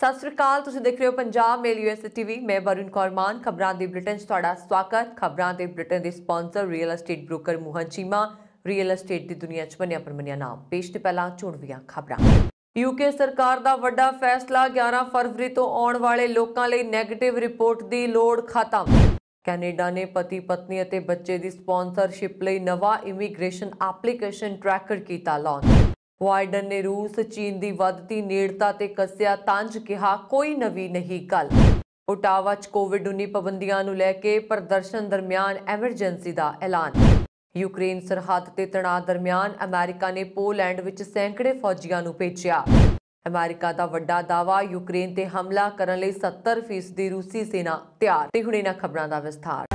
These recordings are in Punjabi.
ਸਤਿ ਸ੍ਰੀ ਅਕਾਲ ਤੁਸੀਂ ਦੇਖ ਰਹੇ ਹੋ ਪੰਜਾਬ ਮੇਲ ਯੂਐਸ ਟੀਵੀ ਮੈਂ ਵਰੁਣ ਕੌਰ ਮਾਨ ਖਬਰਾਂ ਦੇ ਬ੍ਰਿਟਨ 'ਚ ਤੁਹਾਡਾ ਸਵਾਗਤ ਖਬਰਾਂ ਦੇ ਬ੍ਰਿਟਨ ਦੇ sponsor real estate broker Mohan Cheema real estate ਦੀ ਦੁਨੀਆ 'ਚ ਬਣਿਆ ਪਰਮਨਿਆ ਨਾਮ ਪੇਸ਼ ਤੇ ਪਹਿਲਾਂ ਝੋੜਵੀਆਂ ਖਬਰਾਂ ਯੂਕੇ ਸਰਕਾਰ ਦਾ ਵੱਡਾ ਫੈਸਲਾ 11 ਫਰਵਰੀ ਤੋਂ ਆਉਣ ਵਾਲੇ ਲੋਕਾਂ ਲਈ ਨੈਗੇਟਿਵ ਰਿਪੋਰਟ ਦੀ ਲੋੜ ਖਤਮ ਕੈਨੇਡਾ ਨੇ ਪਤੀ ਪਤਨੀ ਅਤੇ ਬੱਚੇ ਦੀ ਸਪਾਂਸਰਸ਼ਿਪ ਲਈ ਨਵਾਂ ਇਮੀਗ੍ਰੇਸ਼ਨ ਐਪਲੀਕੇਸ਼ਨ ਟਰੈਕਰ ਕੀਤਾ ਲਾਂਚ ਵਾਈਡਨ ਨੇ ਰੂਸ ਚੀਨ ਦੀ ਵੱਧਦੀ ਨੇੜਤਾ ਤੇ ਕੱਸਿਆ ਤੰਜ ਕਿਹਾ ਕੋਈ ਨਵੀਂ ਨਹੀਂ ਗੱਲ ਓਟਾਵਾ 'ਚ ਕੋਵਿਡ-19 ਪਾਬੰਦੀਆਂ ਨੂੰ ਲੈ ਕੇ ਪ੍ਰਦਰਸ਼ਨ ਦਰਮਿਆਨ ਐਮਰਜੈਂਸੀ ਦਾ ਐਲਾਨ ਯੂਕਰੇਨ ਸਰਹੱਦ ਤੇ ਤਣਾਅ ਦਰਮਿਆਨ ਅਮਰੀਕਾ ਨੇ ਪੋਲੈਂਡ ਵਿੱਚ ਸੈਂਕੜੇ ਫੌਜੀਆਂ ਨੂੰ ਭੇਜਿਆ ਅਮਰੀਕਾ ਦਾ ਵੱਡਾ ਦਾਵਾ ਯੂਕਰੇਨ ਤੇ ਹਮਲਾ ਕਰਨ ਲਈ 70% ਦੀ ਰੂਸੀ ਸੈਨਾ ਤਿਆਰ ਤੇ ਹੁਣ ਇਹਨਾਂ ਖਬਰਾਂ ਦਾ ਵਿਸਥਾਰ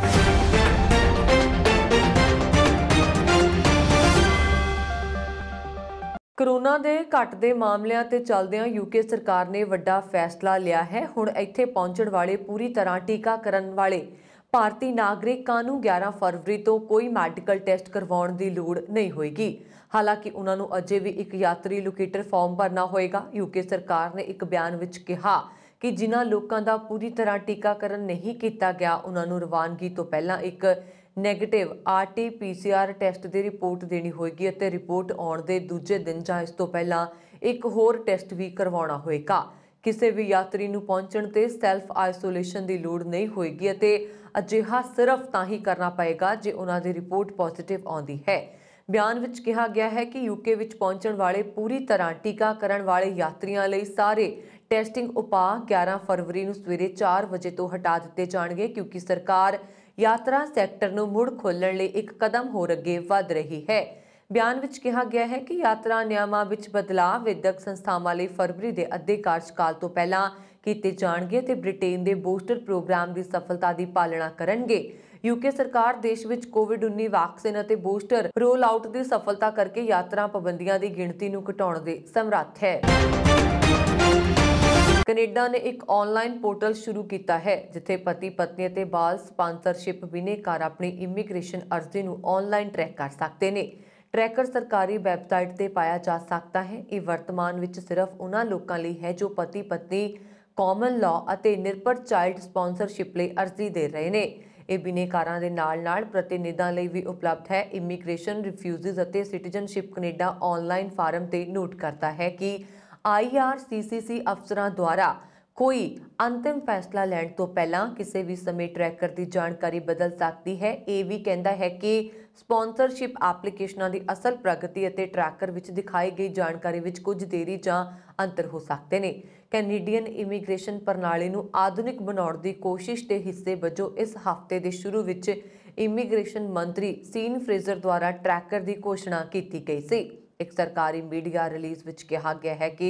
ਕਰੋਨਾ ਦੇ ਘਟਦੇ ਮਾਮਲਿਆਂ ਤੇ ਚੱਲਦਿਆਂ ਯੂਕੇ ਸਰਕਾਰ ਨੇ ਵੱਡਾ ਫੈਸਲਾ ਲਿਆ ਹੈ ਹੁਣ ਇੱਥੇ ਪਹੁੰਚਣ ਵਾਲੇ ਪੂਰੀ ਤਰ੍ਹਾਂ ਟੀਕਾ ਕਰਨ ਵਾਲੇ ਭਾਰਤੀ ਨਾਗਰਿਕਾਂ ਨੂੰ 11 ਫਰਵਰੀ ਤੋਂ ਕੋਈ ਮੈਡੀਕਲ ਟੈਸਟ ਕਰਵਾਉਣ ਦੀ ਲੋੜ ਨਹੀਂ ਹੋਏਗੀ ਹਾਲਾਂਕਿ ਉਹਨਾਂ ਨੂੰ ਅਜੇ ਵੀ ਇੱਕ ਯਾਤਰੀ ਲੋਕੇਟਰ ਫਾਰਮ ਭਰਨਾ ਹੋਏਗਾ ਯੂਕੇ ਸਰਕਾਰ ਨੇ ਇੱਕ ਬਿਆਨ ਵਿੱਚ ਕਿਹਾ ਕਿ ਜਿਨ੍ਹਾਂ ਲੋਕਾਂ ਦਾ ਪੂਰੀ ਤਰ੍ਹਾਂ ਟੀਕਾਕਰਨ ਨਹੀਂ ਕੀਤਾ ਗਿਆ ਉਹਨਾਂ ਨੂੰ ਰਵਾਨਗੀ ਤੋਂ ਪਹਿਲਾਂ ਇੱਕ ਨੈਗੇਟਿਵ ਆਰਟੀ-ਪੀਸੀਆਰ ਟੈਸਟ ਦੀ ਰਿਪੋਰਟ ਦੇਣੀ ਹੋਏਗੀ ਅਤੇ ਰਿਪੋਰਟ ਆਉਣ ਦੇ ਦੂਜੇ ਦਿਨ ਜਾਂ ਇਸ ਤੋਂ ਪਹਿਲਾਂ ਇੱਕ ਹੋਰ ਟੈਸਟ ਵੀ ਕਰਵਾਉਣਾ ਹੋਏਗਾ ਕਿਸੇ ਵੀ ਯਾਤਰੀ ਨੂੰ ਪਹੁੰਚਣ ਤੇ ਸੈਲਫ ਆਈਸੋਲੇਸ਼ਨ ਦੀ ਲੋੜ ਨਹੀਂ ਹੋਏਗੀ ਅਤੇ ਅਜਿਹਾ ਸਿਰਫ ਤਾਂ ਹੀ ਕਰਨਾ ਪਏਗਾ ਜੇ ਉਹਨਾਂ ਦੀ ਰਿਪੋਰਟ ਪੋਜ਼ਿਟਿਵ ਆਉਂਦੀ ਹੈ ਬਿਆਨ ਵਿੱਚ ਕਿਹਾ ਗਿਆ ਹੈ ਕਿ ਯੂਕੇ ਵਿੱਚ ਪਹੁੰਚਣ ਵਾਲੇ ਪੂਰੀ ਤਰ੍ਹਾਂ ਕਰਨ ਵਾਲੇ ਯਾਤਰੀਆਂ ਲਈ ਸਾਰੇ ਟੈਸਟਿੰਗ ਉਪਾਅ 11 ਫਰਵਰੀ ਨੂੰ ਸਵੇਰੇ 4 ਵਜੇ ਤੋਂ ਹਟਾ ਦਿੱਤੇ ਜਾਣਗੇ ਕਿਉਂਕਿ ਸਰਕਾਰ ਯਾਤਰਾ ਸੈਕਟਰ ਨੂੰ ਮੁੜ ਖੋਲਣ ਲਈ ਇੱਕ ਕਦਮ ਹੋਰ ਅੱਗੇ ਵਧ ਰਹੀ ਹੈ ਬਿਆਨ ਵਿੱਚ ਕਿਹਾ ਗਿਆ ਹੈ ਕਿ ਯਾਤਰਾ ਨਿਯਮਾਂ ਵਿੱਚ ਬਦਲਾਅ ਵਿਦਿਅਕ ਸੰਸਥਾਵਾਂ ਲਈ ਫਰਵਰੀ ਦੇ ਅੱਧੇ ਕਾਰਜਕਾਲ ਤੋਂ ਪਹਿਲਾਂ ਕੀਤੇ ਜਾਣਗੇ ਤੇ ਬ੍ਰਿਟੇਨ ਦੇ ਬੂਸਟਰ ਪ੍ਰੋਗਰਾਮ ਦੀ ਸਫਲਤਾ ਦੀ ਪਾਲਣਾ ਕਰਨਗੇ ਯੂਕੇ ਸਰਕਾਰ ਦੇਸ਼ ਵਿੱਚ ਕੋਵਿਡ-19 ਵੈਕਸੀਨ ਅਤੇ ਬੂਸਟਰ ਰੋਲ ਆਊਟ ਦੀ ਸਫਲਤਾ ਕਰਕੇ ਯਾਤਰਾ ਪਾਬੰਦੀਆਂ ਦੀ ਗਿਣਤੀ ਨੂੰ ਘਟਾਉਣ ਦੇ ਸਮਰੱਥ ਹੈ। ਕੈਨੇਡਾ ਨੇ ਇੱਕ ਆਨਲਾਈਨ ਪੋਰਟਲ ਸ਼ੁਰੂ ਕੀਤਾ ਹੈ ਜਿੱਥੇ ਪਤੀ ਪਤਨੀ ਅਤੇ ਬਾਲ ਸਪਾਂਸਰਸ਼ਿਪ ਬਿਨੇਕਾਰ ਆਪਣੀ ਇਮੀਗ੍ਰੇਸ਼ਨ ਅਰਜ਼ੀ ਨੂੰ ਆਨਲਾਈਨ ਟਰੈਕ ਕਰ ਸਕਦੇ ਨੇ ਟਰੈਕਰ ਸਰਕਾਰੀ ਵੈਬਸਾਈਟ ਤੇ ਪਾਇਆ ਜਾ ਸਕਦਾ ਹੈ ਇਹ ਵਰਤਮਾਨ ਵਿੱਚ ਸਿਰਫ ਉਹਨਾਂ ਲੋਕਾਂ ਲਈ ਹੈ ਜੋ ਪਤੀ ਪਤਨੀ ਕਾਮਨ ਲਾਅ ਅਤੇ ਨਿਰਪਰ ਚਾਈਲਡ ਸਪਾਂਸਰਸ਼ਿਪ ਲਈ ਅਰਜ਼ੀ ਦੇ ਰਹੇ ਨੇ ਇਹ ਬਿਨੇਕਾਰਾਂ ਦੇ ਨਾਲ-ਨਾਲ ਪ੍ਰਤੀਨਿਧਾਂ ਲਈ ਵੀ ਉਪਲਬਧ ਹੈ ਇਮੀਗ੍ਰੇਸ਼ਨ ਰਿਫਿਊਜ਼ਸ ਅਤੇ ਸਿਟੀਜ਼ਨਸ਼ਿਪ ਕੈਨੇਡਾ ਆਨਲਾਈਨ ਫਾਰਮ ਤੇ ਨੋਟ ਕਰਦਾ ਹੈ ਕਿ ਆਈਆਰਸੀਸੀਸੀ ਅਫਸਰਾਂ ਦੁਆਰਾ ਕੋਈ ਅੰਤਿਮ ਫੈਸਲਾ ਲੈਣ ਤੋਂ ਪਹਿਲਾਂ ਕਿਸੇ ਵੀ ਸਮੇਂ ਟਰੈਕਰ ਦੀ ਜਾਣਕਾਰੀ ਬਦਲ ਸਕਦੀ ਹੈ ਇਹ ਵੀ ਕਹਿੰਦਾ ਹੈ ਕਿ ਸਪਾਂਸਰਸ਼ਿਪ ਐਪਲੀਕੇਸ਼ਨਾਂ ਦੀ ਅਸਲ ਪ੍ਰਗਤੀ ਅਤੇ ਟਰੈਕਰ ਵਿੱਚ ਦਿਖਾਈ ਗਈ ਜਾਣਕਾਰੀ ਵਿੱਚ ਕੁਝ ਦੇਰੀ ਜਾਂ ਅੰਤਰ ਹੋ ਸਕਦੇ ਨੇ ਕੈਨੇਡੀਅਨ ਇਮੀਗ੍ਰੇਸ਼ਨ ਪ੍ਰਣਾਲੀ ਨੂੰ ਆਧੁਨਿਕ ਬਣਾਉਣ ਦੀ ਕੋਸ਼ਿਸ਼ ਦੇ ਹਿੱਸੇ ਵਜੋਂ ਇਸ ਹਫ਼ਤੇ ਦੇ ਸ਼ੁਰੂ ਵਿੱਚ ਇਮੀਗ੍ਰੇਸ਼ਨ ਮੰਤਰੀ ਸੀਨ ਫਰੇਜ਼ਰ ਦੁਆਰਾ ਟਰੈਕਰ ਦੀ ਘੋਸ਼ਣਾ ਕੀਤੀ ਗਈ ਸੀ ਇੱਕ ਸਰਕਾਰੀ ਮੀਡੀਆ ਰਿਲੀਜ਼ ਵਿੱਚ ਕਿਹਾ ਗਿਆ ਹੈ ਕਿ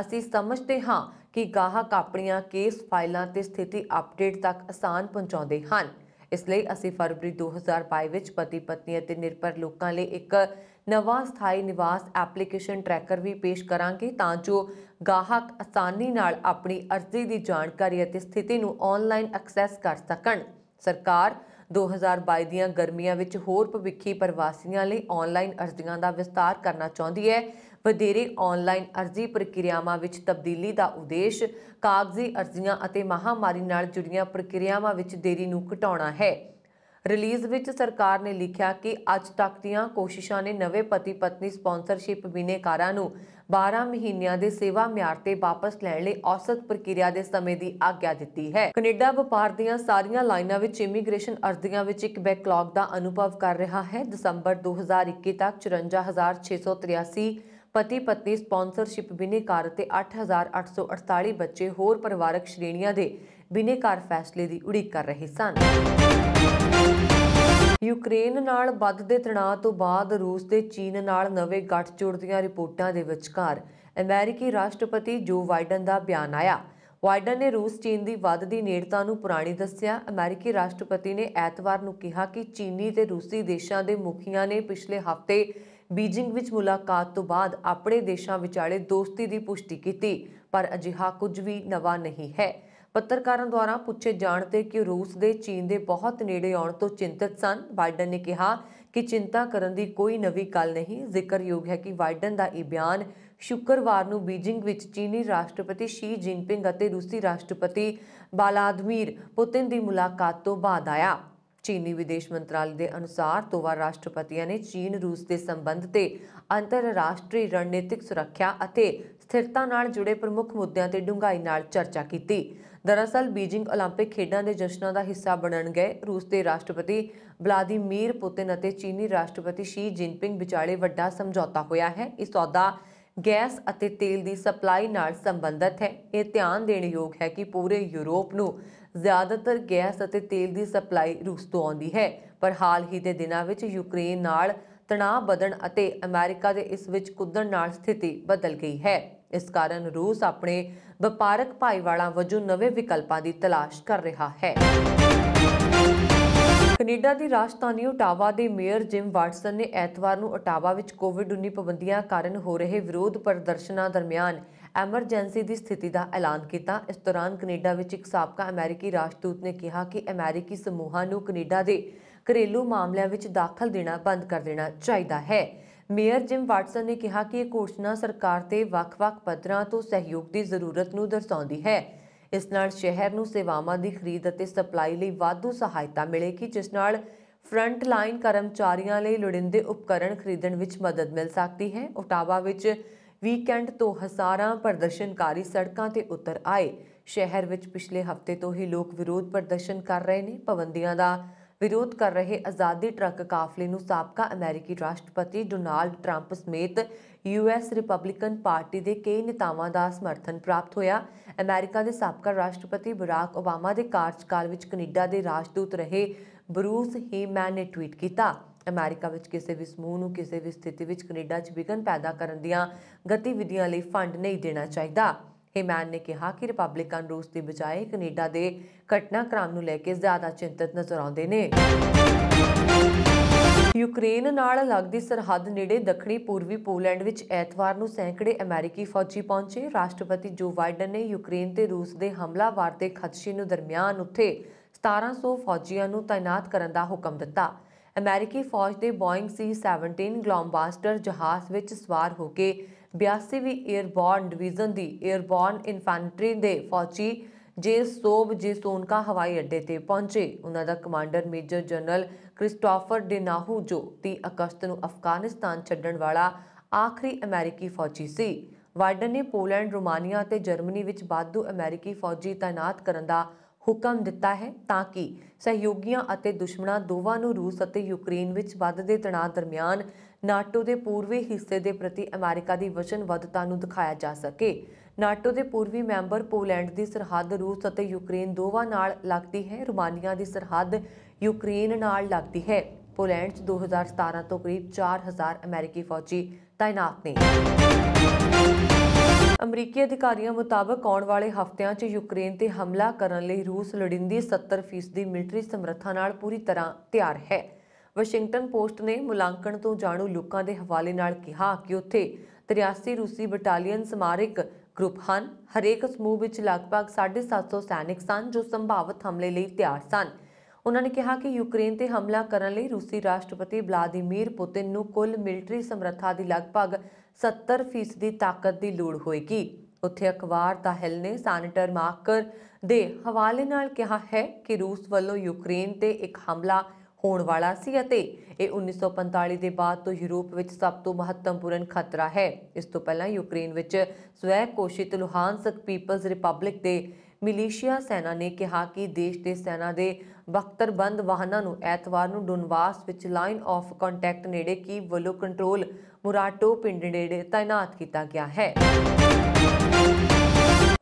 ਅਸੀਂ ਸਮਝਦੇ ਹਾਂ ਕਿ ਗਾਹਕ ਆਪਣੀਆਂ ਕੇਸ ਫਾਈਲਾਂ ਤੇ ਸਥਿਤੀ ਅਪਡੇਟ ਤੱਕ ਆਸਾਨ ਪਹੁੰਚਾਉਂਦੇ ਹਨ ਇਸ ਲਈ ਅਸੀਂ ਫਰਵਰੀ 2022 ਵਿੱਚ ਪਤੀ ਪਤਨੀ ਅਤੇ ਨਿਰਪਰ ਲੋਕਾਂ ਲਈ ਇੱਕ ਨਵਾਂ ਸਥਾਈ ਨਿਵਾਸ ਐਪਲੀਕੇਸ਼ਨ ਟਰੈਕਰ ਵੀ ਪੇਸ਼ ਕਰਾਂਗੇ ਤਾਂ ਜੋ ਗਾਹਕ ਆਸਾਨੀ ਨਾਲ ਆਪਣੀ ਅਰਜ਼ੀ ਦੀ ਜਾਣਕਾਰੀ ਅਤੇ ਸਥਿਤੀ ਨੂੰ ਆਨਲਾਈਨ ਐਕਸੈਸ ਕਰ ਸਕਣ ਸਰਕਾਰ 2022 ਦੀਆਂ ਗਰਮੀਆਂ ਵਿੱਚ ਹੋਰ ਭਵਿੱਖੀ ਪ੍ਰਵਾਸੀਆਂ ਲਈ ਆਨਲਾਈਨ ਅਰਜ਼ੀਆਂ ਦਾ ਵਿਸਤਾਰ ਕਰਨਾ ਚਾਹੁੰਦੀ ਹੈ ਵਧੇਰੇ ਆਨਲਾਈਨ ਅਰਜ਼ੀ ਪ੍ਰਕਿਰਿਆਵਾਂ ਵਿੱਚ ਤਬਦੀਲੀ ਦਾ ਉਦੇਸ਼ ਕਾਗਜ਼ੀ ਅਰਜ਼ੀਆਂ ਅਤੇ ਮਹਾਮਾਰੀ ਨਾਲ ਜੁੜੀਆਂ ਪ੍ਰਕਿਰਿਆਵਾਂ ਵਿੱਚ ਦੇਰੀ ਨੂੰ ਘਟਾਉਣਾ ਹੈ ਰਿਲੀਜ਼ ਵਿੱਚ ਸਰਕਾਰ ਨੇ ਲਿਖਿਆ ਕਿ ਅੱਜ ਤੱਕ ਦੀਆਂ ਕੋਸ਼ਿਸ਼ਾਂ ਨੇ ਨਵੇਂ ਪਤੀ ਪਤਨੀ ਸਪਾਂਸਰਸ਼ਿਪ ਬਿਨੇਕਾਰਾਂ ਨੂੰ 12 ਮਹੀਨਿਆਂ ਦੇ ਸੇਵਾ ਮਿਆਰ ਤੇ ਵਾਪਸ ਲੈਣ ਲਈ ਔਸਤ ਪ੍ਰਕਿਰਿਆ ਦੇ ਸਮੇਂ ਦੀ ਆਗਿਆ ਦਿੱਤੀ ਹੈ ਕੈਨੇਡਾ ਵਪਾਰ ਦੀਆਂ ਸਾਰੀਆਂ ਲਾਈਨਾਂ ਵਿੱਚ ਇਮੀਗ੍ਰੇਸ਼ਨ ਅਰਜ਼ੀਆਂ ਵਿੱਚ ਇੱਕ ਬੈਕਲੌਗ ਦਾ ਅਨੁਭਵ ਕਰ ਰਿਹਾ ਹੈ ਦਸੰਬਰ 2021 ਤੱਕ 54683 ਪਤੀ ਪਤਨੀ ਸਪਾਂਸਰਸ਼ਿਪ ਬਿਨੇਕਾਰ ਤੇ 8848 ਬੱਚੇ ਹੋਰ ਪਰਿਵਾਰਕ ਸ਼੍ਰੇਣੀਆਂ ਦੇ ਬਿਨੇਕਾਰ ਫੈਸਲੇ ਦੀ ਉਡੀਕ ਕਰ ਰਹੇ ਸਨ ਯੂਕਰੇਨ ਨਾਲ ਵੱਧਦੇ ਤਣਾਅ ਤੋਂ ਬਾਅਦ ਰੂਸ ਤੇ ਚੀਨ ਨਾਲ ਨਵੇਂ ਗੱਠਜੋੜ ਦੀਆਂ ਰਿਪੋਰਟਾਂ ਦੇ ਵਿਚਕਾਰ ਅਮਰੀਕੀ ਰਾਸ਼ਟਰਪਤੀ ਜੋ ਵਾਈਡਨ ਦਾ ਬਿਆਨ ਆਇਆ ਵਾਈਡਨ ਨੇ ਰੂਸ ਚੀਨ ਦੀ ਵੱਧਦੀ ਨੇੜਤਾ ਨੂੰ ਪੁਰਾਣੀ ਦੱਸਿਆ ਅਮਰੀਕੀ ਰਾਸ਼ਟਰਪਤੀ ਨੇ ਐਤਵਾਰ ਨੂੰ ਕਿਹਾ ਕਿ ਚੀਨੀ ਤੇ ਰੂਸੀ ਦੇਸ਼ਾਂ ਦੇ ਮੁਖੀਆਂ ਨੇ ਪਿਛਲੇ ਹਫ਼ਤੇ ਬੀਜਿੰਗ ਵਿੱਚ ਮੁਲਾਕਾਤ ਤੋਂ ਬਾਅਦ ਆਪਣੇ ਦੇਸ਼ਾਂ ਵਿਚਾਲੇ ਦੋਸਤੀ ਦੀ ਪੁਸ਼ਟੀ ਕੀਤੀ ਪਰ ਅਜਿਹਾ ਕੁਝ ਵੀ ਨਵਾਂ ਨਹੀਂ ਹੈ ਪੱਤਰਕਾਰਾਂ ਦੁਆਰਾ ਪੁੱਛੇ ਜਾਣ ਤੇ ਕਿ ਰੂਸ ਦੇ ਚੀਨ ਦੇ ਬਹੁਤ ਨੇੜੇ ਆਉਣ ਤੋਂ ਚਿੰਤਤ ਸਨ ਬਾਈਡਨ ਨੇ ਕਿਹਾ ਕਿ ਚਿੰਤਾ ਕਰਨ ਦੀ ਕੋਈ ਨਵੀਂ ਗੱਲ ਨਹੀਂ ਜ਼ਿਕਰਯੋਗ ਹੈ ਕਿ ਬਾਈਡਨ ਦਾ ਇਹ ਬਿਆਨ ਸ਼ੁੱਕਰਵਾਰ ਨੂੰ ਬੀਜਿੰਗ ਵਿੱਚ ਚੀਨੀ ਰਾਸ਼ਟਰਪਤੀ ਸ਼ੀ ਜਿਨਪਿੰਗ ਅਤੇ ਰੂਸੀ ਰਾਸ਼ਟਰਪਤੀ ਬਾਲਾਦਮੀਰ ਪੁਤਿਨ ਦੀ ਮੁਲਾਕਾਤ ਤੋਂ ਬਾਅਦ ਆਇਆ ਚੀਨੀ ਵਿਦੇਸ਼ ਮੰਤਰਾਲੇ ਦੇ ਅਨੁਸਾਰ ਦੋਵਾਂ ਰਾਸ਼ਟਰਪਤੀਆਂ ਨੇ ਚੀਨ ਰੂਸ ਦੇ ਸੰਬੰਧ ਤੇ ਅੰਤਰਰਾਸ਼ਟਰੀ ਰਣਨੀਤਿਕ ਸੁਰੱਖਿਆ ਅਤੇ ਸਥਿਰਤਾ ਨਾਲ ਜੁੜੇ ਪ੍ਰਮੁੱਖ ਮੁੱਦਿਆਂ ਤੇ ਡੂੰਘਾਈ ਨਾਲ ਚਰਚਾ ਕੀਤੀ ਦਰਅਸਲ ਬੀਜਿੰਗ 올림픽 ਖੇਡਾਂ ਦੇ ਜਸ਼ਨਾਂ ਦਾ ਹਿੱਸਾ ਬਣਨ ਗਏ ਰੂਸ ਦੇ ਰਾਸ਼ਟਰਪਤੀ ਵਲਾਦੀਮੀਰ ਪੁਤਿਨ ਅਤੇ ਚੀਨੀ ਰਾਸ਼ਟਰਪਤੀ ਸ਼ੀ ਜਿਨਪਿੰਗ ਵਿਚਾਲੇ ਵੱਡਾ ਸਮਝੌਤਾ ਹੋਇਆ ਹੈ ਇਹ ਸੌਦਾ ਗੈਸ ਅਤੇ ਤੇਲ ਦੀ ਸਪਲਾਈ ਨਾਲ ਸੰਬੰਧਿਤ ਹੈ ਇਹ ਧਿਆਨ ਦੇਣ ਯੋਗ ਹੈ ਕਿ ਪੂਰੇ ਯੂਰਪ ਨੂੰ ਜ਼ਿਆਦਾਤਰ ਗੈਸ ਅਤੇ ਤੇਲ ਦੀ ਸਪਲਾਈ ਰੂਸ ਤੋਂ ਆਉਂਦੀ ਹੈ ਪਰ ਹਾਲ ਹੀ ਦੇ ਦਿਨਾਂ ਵਿੱਚ ਯੂਕਰੇਨ ਨਾਲ ਤਣਾਅ ਵਧਣ ਅਤੇ ਅਮਰੀਕਾ ਦੇ ਇਸ ਵਿੱਚ ਕੁੱਦਣ ਨਾਲ ਸਥਿਤੀ ਬਦਲ ਗਈ ਹੈ ਇਸ ਕਾਰਨ ਰੂਸ ਆਪਣੇ ਵਪਾਰਕ ਭਾਈਵਾਲਾਂ ਵਜੋਂ ਨਵੇਂ ਵਿਕਲਪਾਂ ਦੀ ਤਲਾਸ਼ ਕਰ ਰਿਹਾ ਹੈ ਕੈਨੇਡਾ ਦੀ ਰਾਜਧਾਨੀ ਓਟਾਵਾ ਦੇ ਮੇਅਰ ਜਿਮ ਵਾਟਸਨ ਨੇ ਐਤਵਾਰ ਨੂੰ ਓਟਾਵਾ ਵਿੱਚ ਕੋਵਿਡ-19 ਪਾਬੰਦੀਆਂ ਕਾਰਨ ਹੋ ਰਹੇ ਵਿਰੋਧ ਪ੍ਰਦਰਸ਼ਨਾਂ ਦਰਮਿਆਨ ਐਮਰਜੈਂਸੀ ਦੀ ਸਥਿਤੀ ਦਾ ਐਲਾਨ ਕੀਤਾ ਇਸ ਦੌਰਾਨ ਕੈਨੇਡਾ ਵਿੱਚ ਇੱਕ ਸਾਬਕਾ ਅਮਰੀਕੀ ਰਾਜਦੂਤ ਨੇ ਕਿਹਾ ਕਿ ਅਮਰੀਕੀ ਸਮੂਹਾਂ ਨੂੰ ਕੈਨੇਡਾ ਦੇ ਘਰੇਲੂ ਮਾਮਲਿਆਂ ਵਿੱਚ ਦਾਖਲ ਦੇਣਾ ਬੰਦ ਕਰ ਦੇਣਾ ਚਾਹੀਦਾ ਹੈ ਮੇਅਰ ਜਿਮ ਵਾਟਸਨ ਨੇ ਕਿਹਾ ਕਿ ਇਹ ਘੋਸ਼ਣਾ ਸਰਕਾਰ ਤੇ ਵੱਖ-ਵੱਖ ਪੱਧਰਾਂ ਤੋਂ ਸਹਿਯੋਗ ਦੀ ਜ਼ਰੂਰਤ ਨੂੰ ਦਰਸਾਉਂਦੀ ਹੈ ਇਸ ਨਾਲ ਸ਼ਹਿਰ ਨੂੰ ਸੇਵਾਵਾਂ ਦੀ ਖਰੀਦ ਅਤੇ ਸਪਲਾਈ ਲਈ ਵਾਧੂ ਸਹਾਇਤਾ ਮਿਲੇਗੀ ਜਿਸ ਨਾਲ ਫਰੰਟ ਲਾਈਨ ਕਰਮਚਾਰੀਆਂ ਲਈ ਲੋੜੀਂਦੇ ਉਪਕਰਣ ਖਰੀਦਣ ਵਿੱਚ ਮਦਦ ਮਿਲ ਸਕਦੀ ਹੈ ਓਟਾਵਾ ਵਿੱਚ ਵੀਕਐਂਡ ਤੋਂ ਹਜ਼ਾਰਾਂ ਪ੍ਰਦਰਸ਼ਨਕਾਰੀ ਸੜਕਾਂ ਤੇ ਉਤਰ ਆਏ ਸ਼ਹਿਰ ਵਿੱਚ ਪਿਛਲੇ ਹਫਤੇ ਤੋਂ ਹੀ ਲੋਕ ਵਿਰੋਧ ਪ੍ਰਦਰਸ਼ਨ ਕਰ ਰਹੇ ਨੇ ਪਾਬੰਦੀਆਂ ਦਾ ਵਿਰੋਧ ਕਰ ਰਹੇ ਆਜ਼ਾਦੀ ਟਰੱਕ ਕਾਫਲੇ ਨੂੰ ਸਾਬਕਾ ਅਮਰੀਕੀ ਰਾਸ਼ਟਰਪਤੀ ਡੋਨਾਲਡ ਟਰੰਪ ਸਮੇਤ ਯੂਐਸ ਰਿਪਬਲਿਕਨ ਪਾਰਟੀ ਦੇ ਕਈ ਨੇਤਾਵਾਂ ਦਾ ਸਮਰਥਨ ਪ੍ਰਾਪਤ ਹੋਇਆ ਅਮਰੀਕਾ ਦੇ ਸਾਬਕਾ ਰਾਸ਼ਟਰਪਤੀ ਬਰਾਕ ਓਬਾਮਾ ਦੇ ਕਾਰਜਕਾਲ ਵਿੱਚ ਕੈਨੇਡਾ ਦੇ ਰਾਜਦੂਤ ਰਹੇ ਬਰੂਸ ਹੀਮੈਨ ਨੇ ਟਵੀਟ ਕੀਤਾ ਅਮਰੀਕਾ ਵਿੱਚ ਕਿਸੇ ਵੀ ਸਮੂਹ ਨੂੰ ਕਿਸੇ ਵੀ ਸਥਿਤੀ ਵਿੱਚ ਕੈਨੇਡਾ 'ਚ ਵਿਗਨ ਪੈਦਾ ਕਰਨ ਦੀਆਂ ਗਤੀਵਿਧੀਆਂ ਲਈ ਫੰਡ ਨਹੀਂ ਦੇਣਾ ਚਾਹੀਦਾ ਹਿਮੈਨ ਨੇ ਕਿਹਾ ਕਿ ਰਿਪਬਲਿਕਨ ਰੂਸ ਦੀ ਬਜਾਏ ਕੈਨੇਡਾ ਦੇ ਘਟਨਾਕ੍ਰਮ ਨੂੰ ਲੈ ਕੇ ਜ਼ਿਆਦਾ ਚਿੰਤਤ ਨਜ਼ਰ ਆਉਂਦੇ ਨੇ ਯੂਕਰੇਨ ਨਾਲ ਲੱਗਦੀ ਸਰਹੱਦ ਨੇੜੇ ਦੱਖਣੀ ਪੂਰਬੀ ਪੋਲੈਂਡ ਵਿੱਚ ਐਤਵਾਰ ਨੂੰ ਸੈਂਕੜੇ ਅਮਰੀਕੀ ਫੌਜੀ ਪਹੁੰਚੇ ਰਾਸ਼ਟਰਪਤੀ ਜੋ ਬਾਈਡਨ ਨੇ ਯੂਕਰੇਨ ਤੇ ਰੂਸ ਦੇ ਹਮਲਾਵਰ ਦੇ ਖਦਸ਼ੇ ਨੂੰ ਦਰਮਿਆਨ ਉੱਥੇ 1700 ਫੌਜੀਆਂ ਨੂੰ ਤਾਇਨਾਤ ਕਰਨ ਦਾ ਹੁਕਮ ਦਿੱਤਾ ਅਮਰੀਕੀ ਫੌਜ ਦੇ ਬੋਇੰਗ ਸੀ 17 ਗਲੋਮਬਾਸਟਰ ਜਹਾਜ਼ ਵਿੱਚ ਸਵਾਰ ਹੋ ਕੇ 82ਵੀਂ 에ਅਰਬੋਰਨ ਡਿਵੀਜ਼ਨ ਦੀ 에ਅਰਬੋਰਨ ਇਨਫੈਂਟਰੀ ਦੇ ਫੌਜੀ ਜੇ ਸੋਬ ਜੇ ਸੋਨਕਾ ਹਵਾਈ ਅੱਡੇ ਤੇ ਪਹੁੰਚੇ ਉਹਨਾਂ ਦਾ commander major general Christopher Donahue ਜੋ 30 ਅਗਸਤ ਨੂੰ ਅਫਗਾਨਿਸਤਾਨ ਛੱਡਣ ਵਾਲਾ ਆਖਰੀ ਅਮਰੀਕੀ ਫੌਜੀ ਸੀ ਵਾਈਡਨ ਨੇ ਪੋਲੈਂਡ ਰੋਮਾਨੀਆ ਤੇ ਜਰਮਨੀ ਵਿੱਚ ਬਾਦੂ ਅਮਰੀਕੀ ਫੌਜੀ ਤਾਇਨਾਤ ਕਰਨ ਦਾ ਹੁਕਮ ਦਿੱਤਾ ਹੈ ਤਾਂ ਕਿ ਸਹਿਯੋਗੀਆਂ ਅਤੇ ਦੁਸ਼ਮਣਾਂ ਦੋਵਾਂ ਨੂੰ ਰੂਸ ਅਤੇ ਯੂਕਰੇਨ ਵਿੱਚ ਵੱਧਦੇ ਤਣਾਅ ਦਰਮਿਆਨ ਨਾਟੋ ਦੇ ਪੂਰਬੀ ਹਿੱਸੇ ਦੇ ਪ੍ਰਤੀ ਅਮਰੀਕਾ ਦੀ ਵਚਨਬੱਧਤਾ ਨੂੰ ਦਿਖਾਇਆ ਜਾ ਸਕੇ ਨਾਟੋ ਦੇ ਪੂਰਬੀ ਮੈਂਬਰ ਪੋਲੈਂਡ ਦੀ ਸਰਹੱਦ ਰੂਸ ਅਤੇ ਯੂਕਰੇਨ ਦੋਵਾਂ ਨਾਲ ਲੱਗਦੀ ਹੈ ਰੁਮਾਨੀਆ ਦੀ ਸਰਹੱਦ ਯੂਕਰੇਨ ਨਾਲ ਲੱਗਦੀ ਹੈ ਪੋਲੈਂਡ 'ਚ 2017 ਤੋਂ ਕਰੀਬ 4000 ਅਮਰੀਕੀ ਫੌਜੀ ਤਾਇਨਾਤ ਨੇ ਅਮਰੀਕੀ ਅਧਿਕਾਰੀਆਂ ਮੁਤਾਬਕ ਆਉਣ ਵਾਲੇ ਹਫ਼ਤਿਆਂ 'ਚ ਯੂਕਰੇਨ ਤੇ ਹਮਲਾ ਕਰਨ ਲਈ ਰੂਸ ਲੜਿੰਦੀ 70% ਦੀ ਮਿਲਟਰੀ ਸਮਰੱਥਾ ਨਾਲ ਪੂਰੀ ਤਰ੍ਹਾਂ ਤਿਆਰ ਹੈ ਵਾਸ਼ਿੰਗਟਨ ਪੋਸਟ ਨੇ ਮੁਲਾਂਕਣ ਤੋਂ ਜਾਣੂ ਲੋਕਾਂ ਦੇ ਹਵਾਲੇ ਨਾਲ ਕਿਹਾ ਕਿ ਉੱਥੇ 83 ਰੂਸੀ ਬਟਾਲੀਅਨ ਸਮਾਰਕ ਗਰੁੱਪ ਹਨ ਹਰੇਕ ਸਮੂਹ ਵਿੱਚ ਲਗਭਗ 750 ਸੈਨਿਕ ਸਨ ਜੋ ਸੰਭਾਵਿਤ ਹਮਲੇ ਲਈ ਤਿਆਰ ਸਨ ਉਹਨਾਂ ਨੇ ਕਿਹਾ ਕਿ ਯੂਕਰੇਨ ਤੇ ਹਮਲਾ ਕਰਨ ਲਈ ਰੂਸੀ ਰਾਸ਼ਟਰਪਤੀ ਵਲਾਦੀਮੀਰ ਪੁਤਿਨ ਨੂੰ ਕੁੱਲ ਮਿਲਟਰੀ ਸਮਰੱਥਾ ਦੀ ਲਗਭਗ 70% ਦੀ ਤਾਕਤ ਦੀ ਲੋੜ ਹੋਏਗੀ ਉੱਥੇ ਅਖਬਾਰ ਦਾ ਨੇ ਸੈਨੇਟਰ ਮਾਰਕਰ ਦੇ ਹਵਾਲੇ ਨਾਲ ਕਿਹਾ ਹੈ ਕਿ ਰੂਸ ਵੱਲੋਂ ਯੂਕਰੇਨ ਤੇ ਇੱਕ ਹਮਲਾ ਹੋਣ ਵਾਲਾ ਸੀ ਅਤੇ ਇਹ 1945 ਦੇ ਬਾਅਦ ਤੋਂ ਯੂਰਪ ਵਿੱਚ ਸਭ ਤੋਂ ਮਹੱਤਵਪੂਰਨ ਖਤਰਾ ਹੈ ਇਸ ਤੋਂ ਪਹਿਲਾਂ ਯੂਕਰੇਨ ਵਿੱਚ ਸਵੈ ਕੋਸ਼ਿਤ ਲੁਹਾਨਸਕ ਪੀਪਲਜ਼ ਰਿਪਬਲਿਕ ਦੇ ਮਿਲੀਸ਼ੀਆ ਸੈਨਾ ਨੇ ਕਿਹਾ ਕਿ ਦੇਸ਼ ਦੇ ਸੈਨਾ ਦੇ ਬਖਤਰਬੰਦ ਵਾਹਨਾਂ ਨੂੰ ਐਤਵਾਰ ਨੂੰ ਡੁਨਵਾਸ ਵਿੱਚ ਲਾਈਨ ਆਫ ਕੰਟੈਕਟ ਨੇੜੇ ਕੀ ਵੱਲੋਂ ਕੰਟਰੋਲ ਮੁਰਾਟੋ ਪਿੰਡ ਨੇੜੇ ਤਾਇਨਾਤ ਕੀਤਾ ਗਿਆ ਹੈ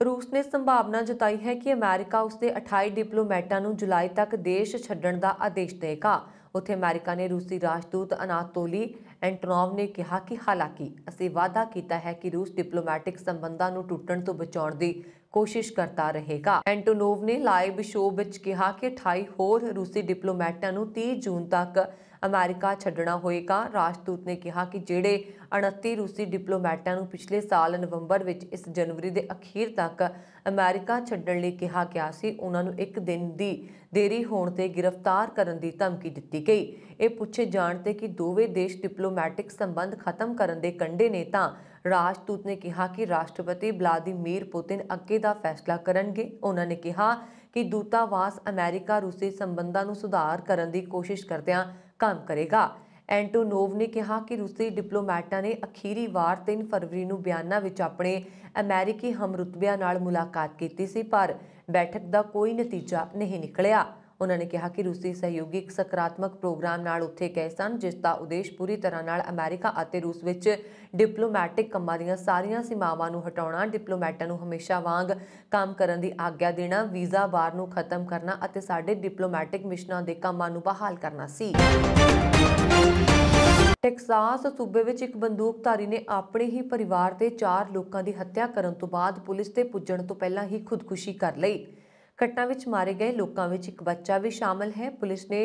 ਰੂਸ ਨੇ ਸੰਭਾਵਨਾ ਜਤਾਈ ਹੈ ਕਿ ਅਮਰੀਕਾ ਉਸਦੇ 28 ਡਿਪਲੋਮੈਟਾਂ ਨੂੰ ਜੁਲਾਈ ਤੱਕ ਦੇਸ਼ ਛੱਡਣ ਦਾ ਆਦੇਸ਼ ਦੇਗਾ ਉੱਥੇ ਅਮਰੀਕਾ ਨੇ ਰੂਸੀ ਰਾਜਦੂਤ ਅਨਾਤੋਲੀ ਐਂਟਰੋਵ ਨੇ ਕਿਹਾ ਕਿ ਹਾਲਾਂਕਿ ਅਸੀਂ ਵਾਅਦਾ ਕੀਤਾ ਹੈ ਕਿ ਰੂਸ ਡਿਪਲੋਮੈਟਿਕ ਸੰਬੰਧਾਂ ਨੂੰ ਟੁੱਟਣ ਤੋਂ ਬਚਾਉਣ ਦੀ ਕੋਸ਼ਿਸ਼ ਕਰਦਾ ਰਹੇਗਾ ਐਂਟੋਨੋਵ ਨੇ ਲਾਈਵ ਸ਼ੋਅ ਵਿੱਚ ਕਿਹਾ ਕਿ 28 ਹੋਰ ਰੂਸੀ ਡਿਪਲੋਮੈਟਾਂ ਨੂੰ 30 ਜੂਨ ਤੱਕ ਅਮਰੀਕਾ ਛੱਡਣਾ ਹੋਏਗਾ ਰਾਜਦੂਤ ਨੇ ਕਿਹਾ ਕਿ ਜਿਹੜੇ 29 ਰੂਸੀ ਡਿਪਲੋਮੈਟਾਂ ਨੂੰ ਪਿਛਲੇ ਸਾਲ ਨਵੰਬਰ ਵਿੱਚ ਇਸ ਜਨਵਰੀ ਦੇ ਅਖੀਰ ਤੱਕ ਅਮਰੀਕਾ ਛੱਡਣ ਲਈ ਕਿਹਾ ਗਿਆ ਸੀ ਉਹਨਾਂ ਨੂੰ ਇੱਕ ਦਿਨ ਦੀ ਦੇਰੀ ਹੋਣ ਤੇ ਗ੍ਰਿਫਤਾਰ ਕਰਨ ਦੀ ਧਮਕੀ ਦਿੱਤੀ ਗਈ ਇਹ ਪੁੱਛੇ ਜਾਣ ਤੇ ਕਿ ਦੋਵੇਂ ਦੇਸ਼ ਡਿਪਲੋਮੈਟਿਕ ਸੰਬੰਧ ਖਤਮ ਕਰਨ ਦੇ ਕੰਡੇ ਨੇ ਤਾਂ ਰਾਜਦੂਤ ਨੇ ਕਿਹਾ ਕਿ ਰਾਸ਼ਟਰਪਤੀ ਬਲਾਦੀਮੀਰ ਪੁਤਿਨ ਅੱਗੇ ਦਾ ਫੈਸਲਾ ਕਰਨਗੇ ਉਹਨਾਂ ਨੇ ਕਿਹਾ ਕਿ ਦੂਤਾਵਾਸ ਅਮਰੀਕਾ ਰੂਸੀ ਸੰਬੰਧਾਂ ਨੂੰ ਸੁਧਾਰ ਕਰਨ ਦੀ ਕੋਸ਼ਿਸ਼ ਕਰਦਿਆਂ ਕੰਮ ਕਰੇਗਾ ਐਂਟੋਨੋਵ ਨੇ ਕਿਹਾ ਕਿ ਰੂਸੀ ਡਿਪਲੋਮੈਟਾਂ ਨੇ ਅਖੀਰੀ ਵਾਰ 3 ਫਰਵਰੀ ਨੂੰ ਬਿਆਨਾਂ ਵਿੱਚ ਆਪਣੇ ਅਮਰੀਕੀ ਹਮਰਤਬਿਆਂ ਨਾਲ ਮੁਲਾਕਾਤ ਕੀਤੀ ਸੀ ਪਰ ਬੈਠਕ ਦਾ ਕੋਈ ਨਤੀਜਾ ਨਹੀਂ ਨਿਕਲਿਆ ਉਹਨਾਂ ਨੇ ਕਿਹਾ ਕਿ ਰੂਸੀ ਸਹਿਯੋਗੀ ਇੱਕ ਸਕਾਰਾਤਮਕ ਪ੍ਰੋਗਰਾਮ ਨਾਲ ਉੱਥੇ ਗਏ ਸਨ ਜਿਸ ਦਾ ਉਦੇਸ਼ ਪੂਰੀ ਤਰ੍ਹਾਂ ਨਾਲ ਅਮਰੀਕਾ ਅਤੇ ਰੂਸ ਵਿੱਚ ਡਿਪਲੋਮੈਟਿਕ ਕੰਮਾਂ ਦੀਆਂ ਸਾਰੀਆਂ ਸੀਮਾਵਾਂ ਨੂੰ ਹਟਾਉਣਾ ਡਿਪਲੋਮੈਟਾਂ ਨੂੰ ਹਮੇਸ਼ਾ ਵਾਂਗ ਕੰਮ ਕਰਨ ਦੀ ਆਗਿਆ ਦੇਣਾ ਵੀਜ਼ਾ ਵਾਰ ਨੂੰ ਖਤਮ ਕਰਨਾ ਅਤੇ ਸਾਡੇ ਡਿਪਲੋਮੈਟਿਕ ਮਿਸ਼ਨਾਂ ਦੇ ਕੰਮਾਂ ਨੂੰ ਬਹਾਲ ਕਰਨਾ ਸੀ ਟੈਕਸਾਸ ਸੂਬੇ ਵਿੱਚ ਇੱਕ ਬੰਦੂਕਧਾਰੀ ਨੇ ਆਪਣੇ ਹੀ ਪਰਿਵਾਰ ਦੇ 4 ਲੋਕਾਂ ਦੀ ਹੱਤਿਆ ਕਰਨ ਤੋਂ ਬਾਅਦ ਪੁਲਿਸ ਤੇ ਪੁੱਜਣ ਤੋਂ ਪਹਿਲਾਂ ਹੀ ਖੁਦਕੁਸ਼ੀ ਕਰ ਲਈ ਘਟਨਾ ਵਿੱਚ ਮਾਰੇ ਗਏ ਲੋਕਾਂ ਵਿੱਚ ਇੱਕ ਬੱਚਾ ਵੀ ਸ਼ਾਮਲ ਹੈ ਪੁਲਿਸ ਨੇ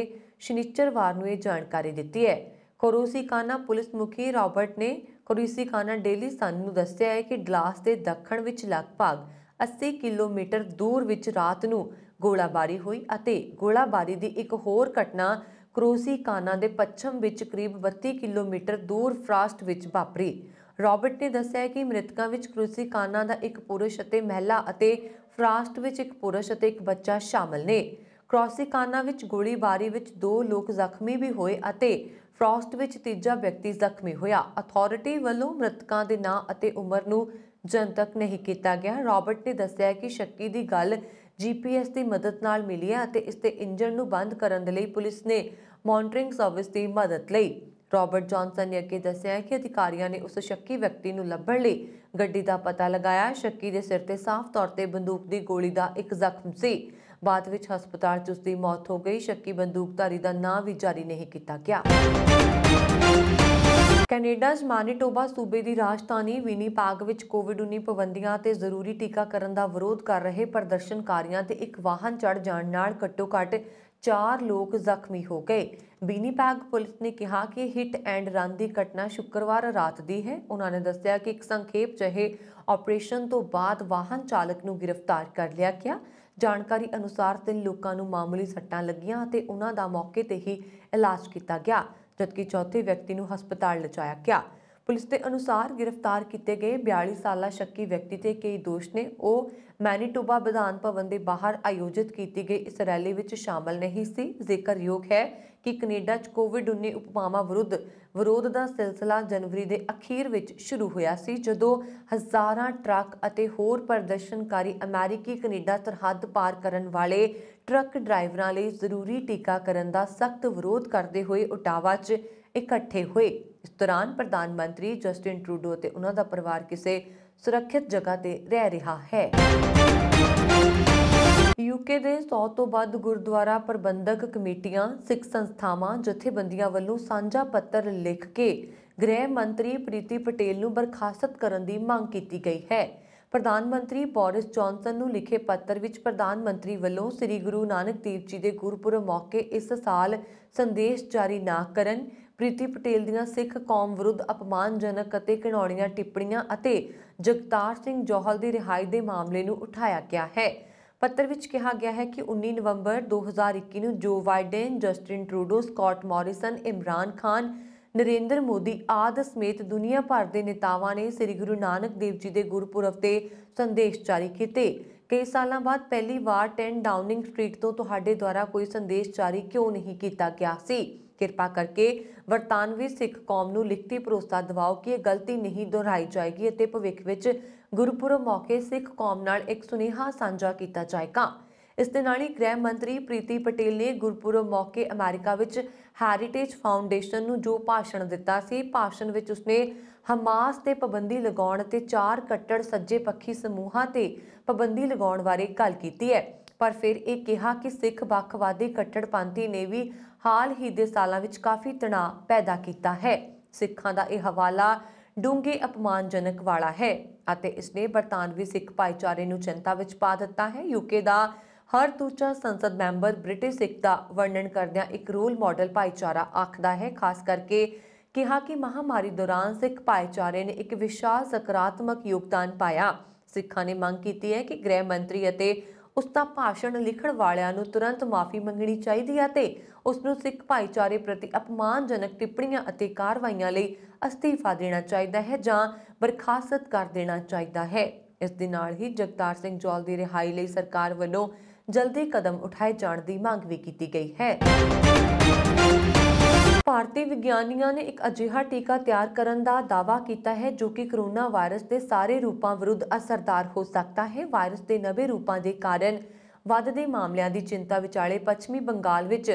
ਸ਼ਨੀਚਰਵਾਰ ਨੂੰ ਇਹ ਜਾਣਕਾਰੀ ਦਿੱਤੀ ਹੈ ਕਰੂਸੀਕਾਨਾ ਪੁਲਿਸ ਮੁਖੀ ਰਾਬਰਟ ਨੇ ਕਰੂਸੀਕਾਨਾ ਡੇਲੀ ਸਨ ਨੂੰ ਦੱਸਿਆ ਹੈ ਕਿ ਗਲਾਸ ਦੇ ਦੱਖਣ ਵਿੱਚ ਲਗਭਗ 80 ਕਿਲੋਮੀਟਰ ਦੂਰ ਵਿੱਚ ਰਾਤ ਨੂੰ ਗੋਲਾਬਾਰੀ ਹੋਈ ਅਤੇ ਗੋਲਾਬਾਰੀ ਦੀ ਇੱਕ ਹੋਰ ਘਟਨਾ ਕਾਨਾ ਦੇ ਪੱਛਮ ਵਿੱਚ ਕਰੀਬ 32 ਕਿਲੋਮੀਟਰ ਦੂਰ ਫਰਾਸਟ ਵਿੱਚ ਵਾਪਰੀ ਰਾਬਰਟ ਨੇ ਦੱਸਿਆ ਕਿ ਮ੍ਰਿਤਕਾਂ ਵਿੱਚ ਕਾਨਾ ਦਾ ਇੱਕ ਪੁਰਸ਼ ਅਤੇ ਮਹਿਲਾ ਅਤੇ ਫਰਾਸਟ ਵਿੱਚ ਇੱਕ ਪੁਰਸ਼ ਅਤੇ ਇੱਕ ਬੱਚਾ ਸ਼ਾਮਲ ਨੇ ਕ੍ਰੋਸੀਕਾਨਾ ਵਿੱਚ ਗੋਲੀਬਾਰੀ ਵਿੱਚ ਦੋ ਲੋਕ ਜ਼ਖਮੀ ਵੀ ਹੋਏ ਅਤੇ ਫਰਾਸਟ ਵਿੱਚ ਤੀਜਾ ਵਿਅਕਤੀ ਜ਼ਖਮੀ ਹੋਇਆ ਅਥਾਰਟੀ ਵੱਲੋਂ ਮ੍ਰਿਤਕਾਂ ਦੇ ਨਾਂ ਅਤੇ ਉਮਰ ਨੂੰ ਜਨਤਕ ਨਹੀਂ ਕੀਤਾ ਗਿਆ ਰਾਬਰਟ ਨੇ ਦੱਸਿਆ ਕਿ ਸ਼ੱਕੀ ਦੀ ਗੱਲ ਜੀਪੀਐਸ ਦੀ ਮਦਦ ਨਾਲ ਮਿਲੀ ਹੈ ਅਤੇ ਇਸ ਤੇ ਇੰਜਣ ਨੂੰ ਬੰਦ ਕਰਨ ਦੇ ਲਈ ਪੁਲਿਸ ਨੇ ਮੋਨਟਰਿੰਗ ਸਰਵਿਸ ਦੀ ਮਦਦ ਲਈ ਰਾਬਰਟ ਜੌਨਸਨ ਨੇ ਅੱਗੇ ਦੱਸਿਆ ਕਿ ਅਧਿਕਾਰੀਆਂ ਨੇ ਉਸ ਸ਼ੱਕੀ ਵਿਅਕਤੀ ਨੂੰ ਲੱਭਣ ਲਈ ਗੱਡੀ ਦਾ ਪਤਾ ਲਗਾਇਆ ਸ਼ੱਕੀ ਦੇ ਸਿਰ ਤੇ ਸਾਫ਼ ਤੌਰ ਤੇ ਬੰਦੂਕ ਦੀ ਗੋਲੀ ਦਾ ਇੱਕ ਜ਼ਖਮ ਸੀ ਬਾਅਦ ਵਿੱਚ ਹਸਪਤਾਲ 'ਚ ਉਸ ਦੀ ਮੌਤ ਹੋ ਗਈ ਸ਼ੱਕੀ ਬੰਦੂਕਧਾਰੀ ਦਾ ਨਾਂ ਵੀ ਜਾਰੀ ਨਹੀਂ ਕੀਤਾ ਗਿਆ ਕੈਨੇਡਾ ਦੇ ਮਾਨੀਟੋਬਾ ਸੂਬੇ ਦੀ ਰਾਜਧਾਨੀ ਵਿਨੀਪੈਗ ਵਿੱਚ ਕੋਵਿਡ-19 ਪਾਬੰਦੀਆਂ ਤੇ ਜ਼ਰੂਰੀ ਟੀਕਾਕਰਨ ਦਾ ਵਿਰੋਧ ਕਰ ਰਹੇ ਪ੍ਰਦਰਸ਼ਨਕਾਰੀਆਂ ਤੇ ਇੱਕ ਵਾਹਨ ਚੜ ਜਾਣ ਨਾਲ ਘੱਟੋ-ਘੱਟ ਚਾਰ ਲੋਕ ਜ਼ਖਮੀ ਹੋ ਗਏ ਬੀਨੀਪੈਗ ਪੁਲਿਸ ਨੇ ਕਿਹਾ ਕਿ ਹਿੱਟ ਐਂਡ ਰਨ ਦੀ ਘਟਨਾ ਸ਼ੁੱਕਰਵਾਰ ਰਾਤ ਦੀ ਹੈ ਉਹਨਾਂ ਨੇ ਦੱਸਿਆ ਕਿ ਇੱਕ ਸੰਖੇਪ ਜਹੇ ਆਪਰੇਸ਼ਨ ਤੋਂ ਬਾਅਦ ਵਾਹਨ ਚਾਲਕ ਨੂੰ ਗ੍ਰਿਫਤਾਰ ਕਰ ਲਿਆ ਗਿਆ ਜਾਣਕਾਰੀ ਅਨੁਸਾਰ ਤਿੰਨ ਲੋਕਾਂ ਨੂੰ ਮਾਮੂਲੀ ਸੱਟਾਂ ਲੱਗੀਆਂ ਅਤੇ ਉਹਨਾਂ ਦਾ ਮੌਕੇ ਤੇ ਹੀ ਇਲਾਜ ਕੀਤਾ ਗਿਆ ਜਦਕਿ ਚੌਥੇ ਵਿਅਕਤੀ ਨੂੰ ਹਸਪਤਾਲ ਲਿਜਾਇਆ ਗਿਆ ਪੁਲਿਸ ਦੇ ਅਨੁਸਾਰ ਗ੍ਰਿਫਤਾਰ ਕੀਤੇ ਗਏ 42 ਸਾਲਾ ਸ਼ੱਕੀ ਵਿਅਕਤੀ ਤੇ ਕਈ ਦੋਸ਼ ਨੇ ਉਹ ਮੈਨੀਟੋਬਾ ਵਿਧਾਨ ਭਵਨ ਦੇ ਬਾਹਰ ਆਯੋਜਿਤ ਕੀਤੀ ਗਈ ਇਸ ਰੈਲੀ ਵਿੱਚ ਸ਼ਾਮਲ ਨਹੀਂ ਸੀ ਜ਼ਿਕਰਯੋਗ ਹੈ ਕਿ ਕੈਨੇਡਾ 'ਚ ਕੋਵਿਡ-19 ਉਪਮਾਵਾਂ ਵਿਰੁੱਧ ਵਿਰੋਧ ਦਾ ਸਿਲਸਿਲਾ ਜਨਵਰੀ ਦੇ ਅਖੀਰ ਵਿੱਚ ਸ਼ੁਰੂ ਹੋਇਆ ਸੀ ਜਦੋਂ ਹਜ਼ਾਰਾਂ ਟਰੱਕ ਅਤੇ ਹੋਰ ਪ੍ਰਦਰਸ਼ਨਕਾਰੀ ਅਮਰੀਕੀ ਕੈਨੇਡਾ ਸਰਹੱਦ ਪਾਰ ਕਰਨ ਵਾਲੇ ਟਰੱਕ ਡਰਾਈਵਰਾਂ ਲਈ ਜ਼ਰੂਰੀ ਟੀਕਾਕਰਨ ਦਾ ਸਖਤ ਵਿਰੋਧ ਕਰਦੇ ਹੋਏ ਓਟਾਵਾ 'ਚ ਇਕੱਠੇ ਹੋਏ ਇਸ ਦੌਰਾਨ ਪ੍ਰਧਾਨ ਮੰਤਰੀ ਜਸਟਿਨ ਟਰੂਡੋ ਤੇ ਉਹਨਾਂ ਦਾ ਪਰਿਵਾਰ ਕਿਸੇ ਸੁਰੱਖਿਅਤ ਜਗ੍ਹਾ ਤੇ ਰਹਿ ਰਿਹਾ ਹੈ ਯੂਕੇ ਦੇ 100 ਤੋਂ ਵੱਧ ਗੁਰਦੁਆਰਾ ਪ੍ਰਬੰਧਕ ਕਮੇਟੀਆਂ ਸਿੱਖ ਸੰਸਥਾਵਾਂ ਜਥੇਬੰਦੀਆਂ ਵੱਲੋਂ ਸਾਂਝਾ ਪੱਤਰ ਲਿਖ ਕੇ ਗ੍ਰਹਿ ਮੰਤਰੀ ਪ੍ਰੀਤੀ ਪਟੇਲ ਨੂੰ ਬਰਖਾਸਤ ਕਰਨ ਦੀ ਮੰਗ ਕੀਤੀ ਗਈ ਹੈ ਪ੍ਰਧਾਨ ਮੰਤਰੀ ਬੋਰਿਸ ਜੌਨਸਨ ਨੂੰ ਲਿਖੇ ਪੱਤਰ ਵਿੱਚ ਪ੍ਰਧਾਨ ਮੰਤਰੀ ਵੱਲੋਂ ਸ੍ਰੀ ਗੁਰੂ ਨਾਨਕ ਦੇਵ ਜੀ ਦੇ ਗੁਰਪੁਰਬ ਮੌਕੇ ਇਸ ਸਾਲ ਸੰਦੇਸ਼ ਜਾਰੀ ਨਾ ਕਰਨ ਪ੍ਰੀਤੀ ਪਟੇਲ ਦੀਆਂ ਸਿੱਖ ਕੌਮ ਵਿਰੁੱਧ ਅਪਮਾਨਜਨਕ ਅਤੇ ਘਿਣਾਉਣੀਆਂ ਟਿੱਪਣੀਆਂ ਅਤੇ ਜਗਤਾਰ ਸਿੰਘ ਜੋਹਲ ਦੀ ਰਿਹਾਈ ਦੇ ਮਾਮਲੇ ਨੂੰ ਉਠਾਇਆ ਗਿਆ ਹੈ ਪੱਤਰ ਵਿੱਚ ਕਿਹਾ ਗਿਆ ਹੈ ਕਿ 19 ਨਵੰਬਰ 2021 ਨੂੰ Joe Biden Justin Trudeau, Scott Morrison, Imran Khan, Narendra Modi ਆਦਿ ਸਮੇਤ ਦੁਨੀਆ ਭਰ ਦੇ ਨੇਤਾਵਾਂ ਨੇ ਸ੍ਰੀ ਗੁਰੂ ਨਾਨਕ ਦੇਵ ਜੀ ਦੇ ਗੁਰਪੁਰਬ ਤੇ ਸੰਦੇਸ਼ ਜਾਰੀ ਕੀਤੇ। ਕਈ ਸਾਲਾਂ ਬਾਅਦ ਪਹਿਲੀ ਵਾਰ 10 ਡਾਊਨਿੰਗ ਸਟਰੀਟ ਤੋਂ ਤੁਹਾਡੇ ਦੁਆਰਾ ਕੋਈ ਸੰਦੇਸ਼ ਜਾਰੀ ਕਿਉਂ ਨਹੀਂ ਕੀਤਾ ਗਿਆ ਸੀ? ਕਿਰਪਾ ਕਰਕੇ ਵਰਤਾਨਵੀ ਸਿੱਖ ਕੌਮ ਨੂੰ ਲਿਖਤੀ ਭਰੋਸਾ ਦਿਵਾਓ ਕਿ ਇਹ ਗਲਤੀ ਨਹੀਂ ਦੁਹਰਾਈ ਜਾਏਗੀ ਅਤੇ ਭਵਿੱਖ ਵਿੱਚ ਗੁਰਪੁਰਬ ਮੌਕੇ ਸਿੱਖ ਕੌਮ ਨਾਲ ਇੱਕ ਸੁਨੇਹਾ ਸਾਂਝਾ ਕੀਤਾ ਜਾਏਗਾ ਇਸ ਦੇ ਨਾਲ ਹੀ ਗ੍ਰਹਿ ਮੰਤਰੀ ਪ੍ਰੀਤੀ ਪਟੇਲ ਨੇ ਗੁਰਪੁਰਬ ਮੌਕੇ ਅਮਰੀਕਾ ਵਿੱਚ ਹੈਰੀਟੇਜ ਫਾਊਂਡੇਸ਼ਨ ਨੂੰ ਜੋ ਭਾਸ਼ਣ ਦਿੱਤਾ ਸੀ ਭਾਸ਼ਣ ਵਿੱਚ ਉਸਨੇ ਹਮਾਸ ਤੇ ਪਾਬੰਦੀ ਲਗਾਉਣ ਤੇ ਚਾਰ ਕੱਟੜ ਸੱਜੇ ਪੱਖੀ ਸਮੂਹਾਂ ਤੇ ਪਾਬੰਦੀ ਲਗਾਉਣ ਬਾਰੇ ਗੱਲ ਕੀਤੀ ਹੈ ਪਰ ਫਿਰ ਇਹ ਕਿਹਾ ਕਿ ਸਿੱਖ ਵੱਖਵਾਦੀ ਕੱਟੜਪੰਥੀ ਨੇ ਵੀ ਹਾਲ ਹੀ ਦੇ ਸਾਲਾਂ ਵਿੱਚ ਕਾਫੀ ਤਣਾਅ ਪੈਦਾ ਕੀਤਾ ਹੈ ਸਿੱਖਾਂ ਦਾ ਇਹ ਹਵਾਲਾ ਡੂੰਗੇ અપਮਾਨਜਨਕ ਵਾਲਾ ਹੈ ਅਤੇ ਇਸ ਨੇ ਬਰਤਾਨਵੀ ਸਿੱਖ ਭਾਈਚਾਰੇ ਨੂੰ ਚਿੰਤਾ ਵਿੱਚ ਪਾ ਦਿੱਤਾ ਹੈ ਯੂਕੇ ਦਾ ਹਰ ਦੂਜਾ ਸੰਸਦ ਮੈਂਬਰ ਬ੍ਰਿਟਿਸ਼ ਸਿੱਖ ਦਾ ਵਰਣਨ ਕਰਦਿਆਂ ਇੱਕ ਰੋਲ ਮਾਡਲ ਭਾਈਚਾਰਾ ਆਖਦਾ ਹੈ ਖਾਸ ਕਰਕੇ ਕਿਹਾ ਕਿ ਮਹਾਮਾਰੀ ਦੌਰਾਨ ਸਿੱਖ ਭਾਈਚਾਰੇ ਨੇ ਇੱਕ ਵਿਸ਼ਾਲ ਸਕਾਰਾਤਮਕ ਯੋਗਦਾਨ ਪਾਇਆ ਸਿੱਖਾਂ ਨੇ ਮੰਗ ਕੀਤੀ ਹੈ ਕਿ ਗ੍ਰਹਿ ਮੰਤਰੀ ਅਤੇ ਉਸ ਦਾ ਭਾਸ਼ਣ ਲਿਖਣ ਵਾਲਿਆਂ ਨੂੰ ਤੁਰੰਤ ਮਾਫੀ ਮੰਗਣੀ ਚਾਹੀਦੀ ਹੈ ਤੇ ਉਸ ਨੂੰ ਸਿੱਖ ਭਾਈਚਾਰੇ ਪ੍ਰਤੀ ਅਪਮਾਨਜਨਕ ਟਿੱਪਣੀਆਂ ਅਤੇ ਕਾਰਵਾਈਆਂ ਲਈ ਅਸਤੀਫਾ ਦੇਣਾ ਚਾਹੀਦਾ ਹੈ ਜਾਂ ਬਰਖਾਸਤ ਕਰ ਦੇਣਾ ਚਾਹੀਦਾ ਹੈ ਇਸ ਦੇ ਨਾਲ ਹੀ ਜਗਤਾਰ ਸਿੰਘ ਜੋਲ ਦੀ ਰਿਹਾਈ ਲਈ ਸਰਕਾਰ ਵੱਲੋਂ ਜਲਦੀ ਕਦਮ ਉਠਾਏ ਜਾਣ ਦੀ ਮੰਗ ਵੀ ਕੀਤੀ ਗਈ ਹੈ ਭਾਰਤੀ ਵਿਗਿਆਨੀਆਂ ਨੇ ਇੱਕ ਅਜਿਹਾ ਟੀਕਾ ਤਿਆਰ ਕਰਨ ਦਾ ਦਾਅਵਾ ਕੀਤਾ ਹੈ ਜੋ ਕਿ ਕਰੋਨਾ ਵਾਇਰਸ ਦੇ ਸਾਰੇ ਰੂਪਾਂ ਵਿਰੁੱਧ ਅਸਰਦਾਰ ਹੋ ਸਕਦਾ ਹੈ ਵਾਇਰਸ ਦੇ ਨਵੇਂ ਰੂਪਾਂ ਦੇ ਕਾਰਨ ਵੱਧਦੇ ਮਾਮਲਿਆਂ ਦੀ ਚਿੰਤਾ ਵਿਚਾਲੇ ਪੱਛਮੀ ਬੰਗਾਲ ਵਿੱਚ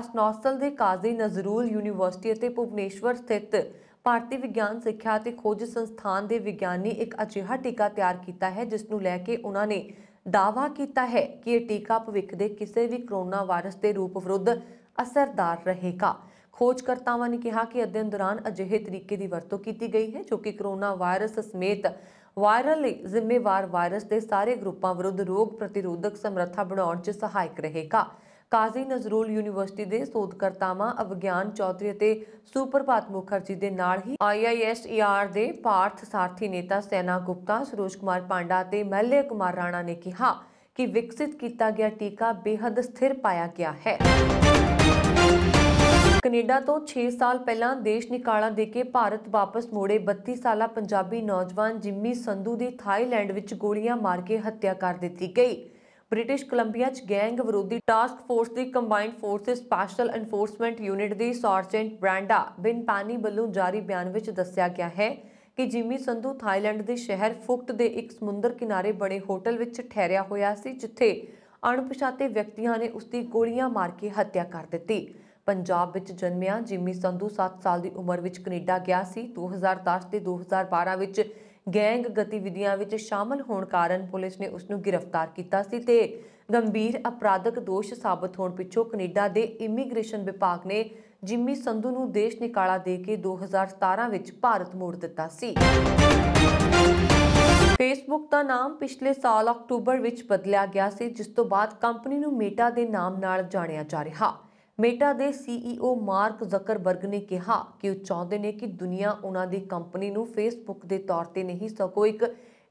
ਅਸਨੋਸਲ ਦੇ ਕਾਜ਼ੀ ਨਜ਼ਰੂਲ ਯੂਨੀਵਰਸਿਟੀ ਅਤੇ ਭੁਵਨੇਸ਼ਵਰ ਸਥਿਤ ਭਾਰਤੀ ਵਿਗਿਆਨ ਸਿੱਖਿਆ ਅਤੇ ਖੋਜ ਸੰਸਥਾਨ ਦੇ ਵਿਗਿਆਨੀ ਇੱਕ ਅਜਿਹਾ ਟੀਕਾ ਤਿਆਰ ਕੀਤਾ ਹੈ ਜਿਸ ਨੂੰ ਲੈ ਕੇ ਉਹਨਾਂ ਨੇ ਦਾਅਵਾ ਕੀਤਾ ਹੈ ਕਿ ਇਹ ਟੀਕਾ ਭਵਿੱਖ ਦੇ ਕਿਸੇ ਵੀ ਕਰੋਨਾ ਵਾਇਰਸ ਦੇ ਰੂਪ ਵਿਰੁੱਧ ਅਸਰਦਾਰ ਰਹੇਗਾ ਖੋਜਕਰਤਾਵਾਂ ਨੇ ਕਿਹਾ ਕਿ ਅਧਿਐਨ ਦੌਰਾਨ ਅਜਿਹੇ ਤਰੀਕੇ ਦੀ ਵਰਤੋਂ ਕੀਤੀ ਗਈ ਹੈ ਜੋ ਕਿ ਕਰੋਨਾ ਵਾਇਰਸ ਸਮੇਤ ਵਾਇਰਲ ਲਈ ਜ਼ਿੰਮੇਵਾਰ ਵਾਇਰਸ ਦੇ ਸਾਰੇ ਗਰੁੱਪਾਂ ਵਿਰੁੱਧ ਰੋਗ ਪ੍ਰਤੀਰੋਧਕ ਸਮਰੱਥਾ ਬਣਾਉਣ 'ਚ ਸਹਾਇਕ ਰਹੇਗਾ ਕਾਜ਼ੀ ਨਜ਼ਰੂਲ ਯੂਨੀਵਰਸਿਟੀ ਦੇ ਸੋਧਕਰਤਾਵਾਂ ਅਵਗਿਆਨ ਚੌਧਰੀ ਅਤੇ ਸੁਪਰਭਾਤ ਮੁਖਰਜੀ ਦੇ ਨਾਲ ਹੀ ਆਈਆਈਐਸਈਆਰ ਦੇ ਪਾਰਥ ਸਾਰਥੀ ਨੇਤਾ ਸੈਨਾ ਗੁਪਤਾ ਸਰੋਜ ਕੁਮਾਰ ਪਾਂਡਾ ਅਤੇ ਮਹਿਲੇ ਕੁਮਾਰ ਰਾਣਾ ਨੇ ਕਿਹਾ ਕਿ ਵਿਕਸਿਤ ਕੀਤਾ ਗਿਆ ਟੀਕਾ ਬੇਹੱਦ ਸਥਿਰ ਪਾਇਆ ਗਿਆ ਹੈ ਕੈਨੇਡਾ ਤੋਂ 6 ਸਾਲ ਪਹਿਲਾਂ ਦੇਸ਼ ਨਿਕਾਲਾ ਦੇ ਕੇ ਭਾਰਤ ਵਾਪਸ ਮੋੜੇ 32 ਸਾਲਾ ਪੰਜਾਬੀ ਨੌਜਵਾਨ ਜਿੰਮੀ ਸੰਧੂ ਦੀ ਥਾਈਲੈਂਡ ਵਿੱਚ ਗੋਲੀਆਂ ਮਾਰ ਕੇ ਹੱਤਿਆ ਕਰ ਦਿੱਤੀ ਗਈ ਬ੍ਰਿਟਿਸ਼ ਕੋਲੰਬੀਆ 'ਚ ਗੈਂਗ ਵਿਰੋਧੀ ਟਾਸਕ ਫੋਰਸ ਦੀ combined forces special enforcement unit ਦੀ ਸਰਜੈਂਟ ਬ੍ਰਾਂਡਾ ਬਿਨ ਪਾਨੀ ਵੱਲੋਂ ਜਾਰੀ ਬਿਆਨ ਵਿੱਚ ਦੱਸਿਆ ਗਿਆ ਹੈ ਕਿ ਜਿੰਮੀ ਸੰਧੂ ਥਾਈਲੈਂਡ ਦੇ ਸ਼ਹਿਰ ਫੁਕਟ ਦੇ ਇੱਕ ਸਮੁੰਦਰ ਕਿਨਾਰੇ ਬਣੇ ਹੋਟਲ ਵਿੱਚ ਠਹਿਰਿਆ ਹੋਇਆ ਸੀ ਜਿੱਥੇ ਅਣਪਛਾਤੇ ਵਿਅਕਤੀਆਂ ਨੇ ਉਸ ਦੀ ਗੋਲੀਆਂ ਮਾਰ ਕੇ ਹੱਤਿਆ ਕਰ ਦਿੱਤੀ ਪੰਜਾਬ ਵਿੱਚ ਜਨਮਿਆ ਜਿਮੀ ਸੰਧੂ 7 ਸਾਲ ਦੀ ਉਮਰ ਵਿੱਚ ਕੈਨੇਡਾ ਗਿਆ ਸੀ 2010 ਤੇ 2012 ਵਿੱਚ ਗੈਂਗ ਗਤੀਵਿਧੀਆਂ ਵਿੱਚ ਸ਼ਾਮਲ ਹੋਣ ਕਾਰਨ ਪੁਲਿਸ ਨੇ ਉਸ ਨੂੰ ਗ੍ਰਿਫਤਾਰ ਕੀਤਾ ਸੀ ਤੇ ਗੰਭੀਰ ਅਪਰਾਧਕ ਦੋਸ਼ ਸਾਬਤ ਹੋਣ ਪਿੱਛੋਂ ਕੈਨੇਡਾ ਦੇ ਇਮੀਗ੍ਰੇਸ਼ਨ ਵਿਭਾਗ ਨੇ ਜਿਮੀ ਸੰਧੂ ਨੂੰ ਦੇਸ਼ ਨਿਕਾਲਾ ਦੇ ਕੇ 2017 ਵਿੱਚ ਭਾਰਤ ਮੋੜ ਦਿੱਤਾ ਸੀ ਫੇਸਬੁੱਕ ਦਾ ਨਾਮ ਪਿਛਲੇ ਸਾਲ ਅਕਤੂਬਰ ਵਿੱਚ ਬਦਲਿਆ ਗਿਆ ਸੀ ਜਿਸ ਤੋਂ ਬਾਅਦ ਕੰਪਨੀ ਨੂੰ ਮੀਟਾ ਦੇ ਨਾਮ ਨਾਲ ਜਾਣਿਆ ਜਾ ਰਿਹਾ ਮੇਟਾ ਦੇ ਸੀਈਓ ਮਾਰਕ ਜ਼ਕਰਬਰਗ ਨੇ ਕਿਹਾ ਕਿ ਉਹ ਚਾਹੁੰਦੇ ਨੇ ਕਿ ਦੁਨੀਆ ਉਹਨਾਂ ਦੀ ਕੰਪਨੀ ਨੂੰ ਫੇਸਬੁੱਕ ਦੇ ਤੌਰ ਤੇ ਨਹੀਂ ਸਕੋ ਇੱਕ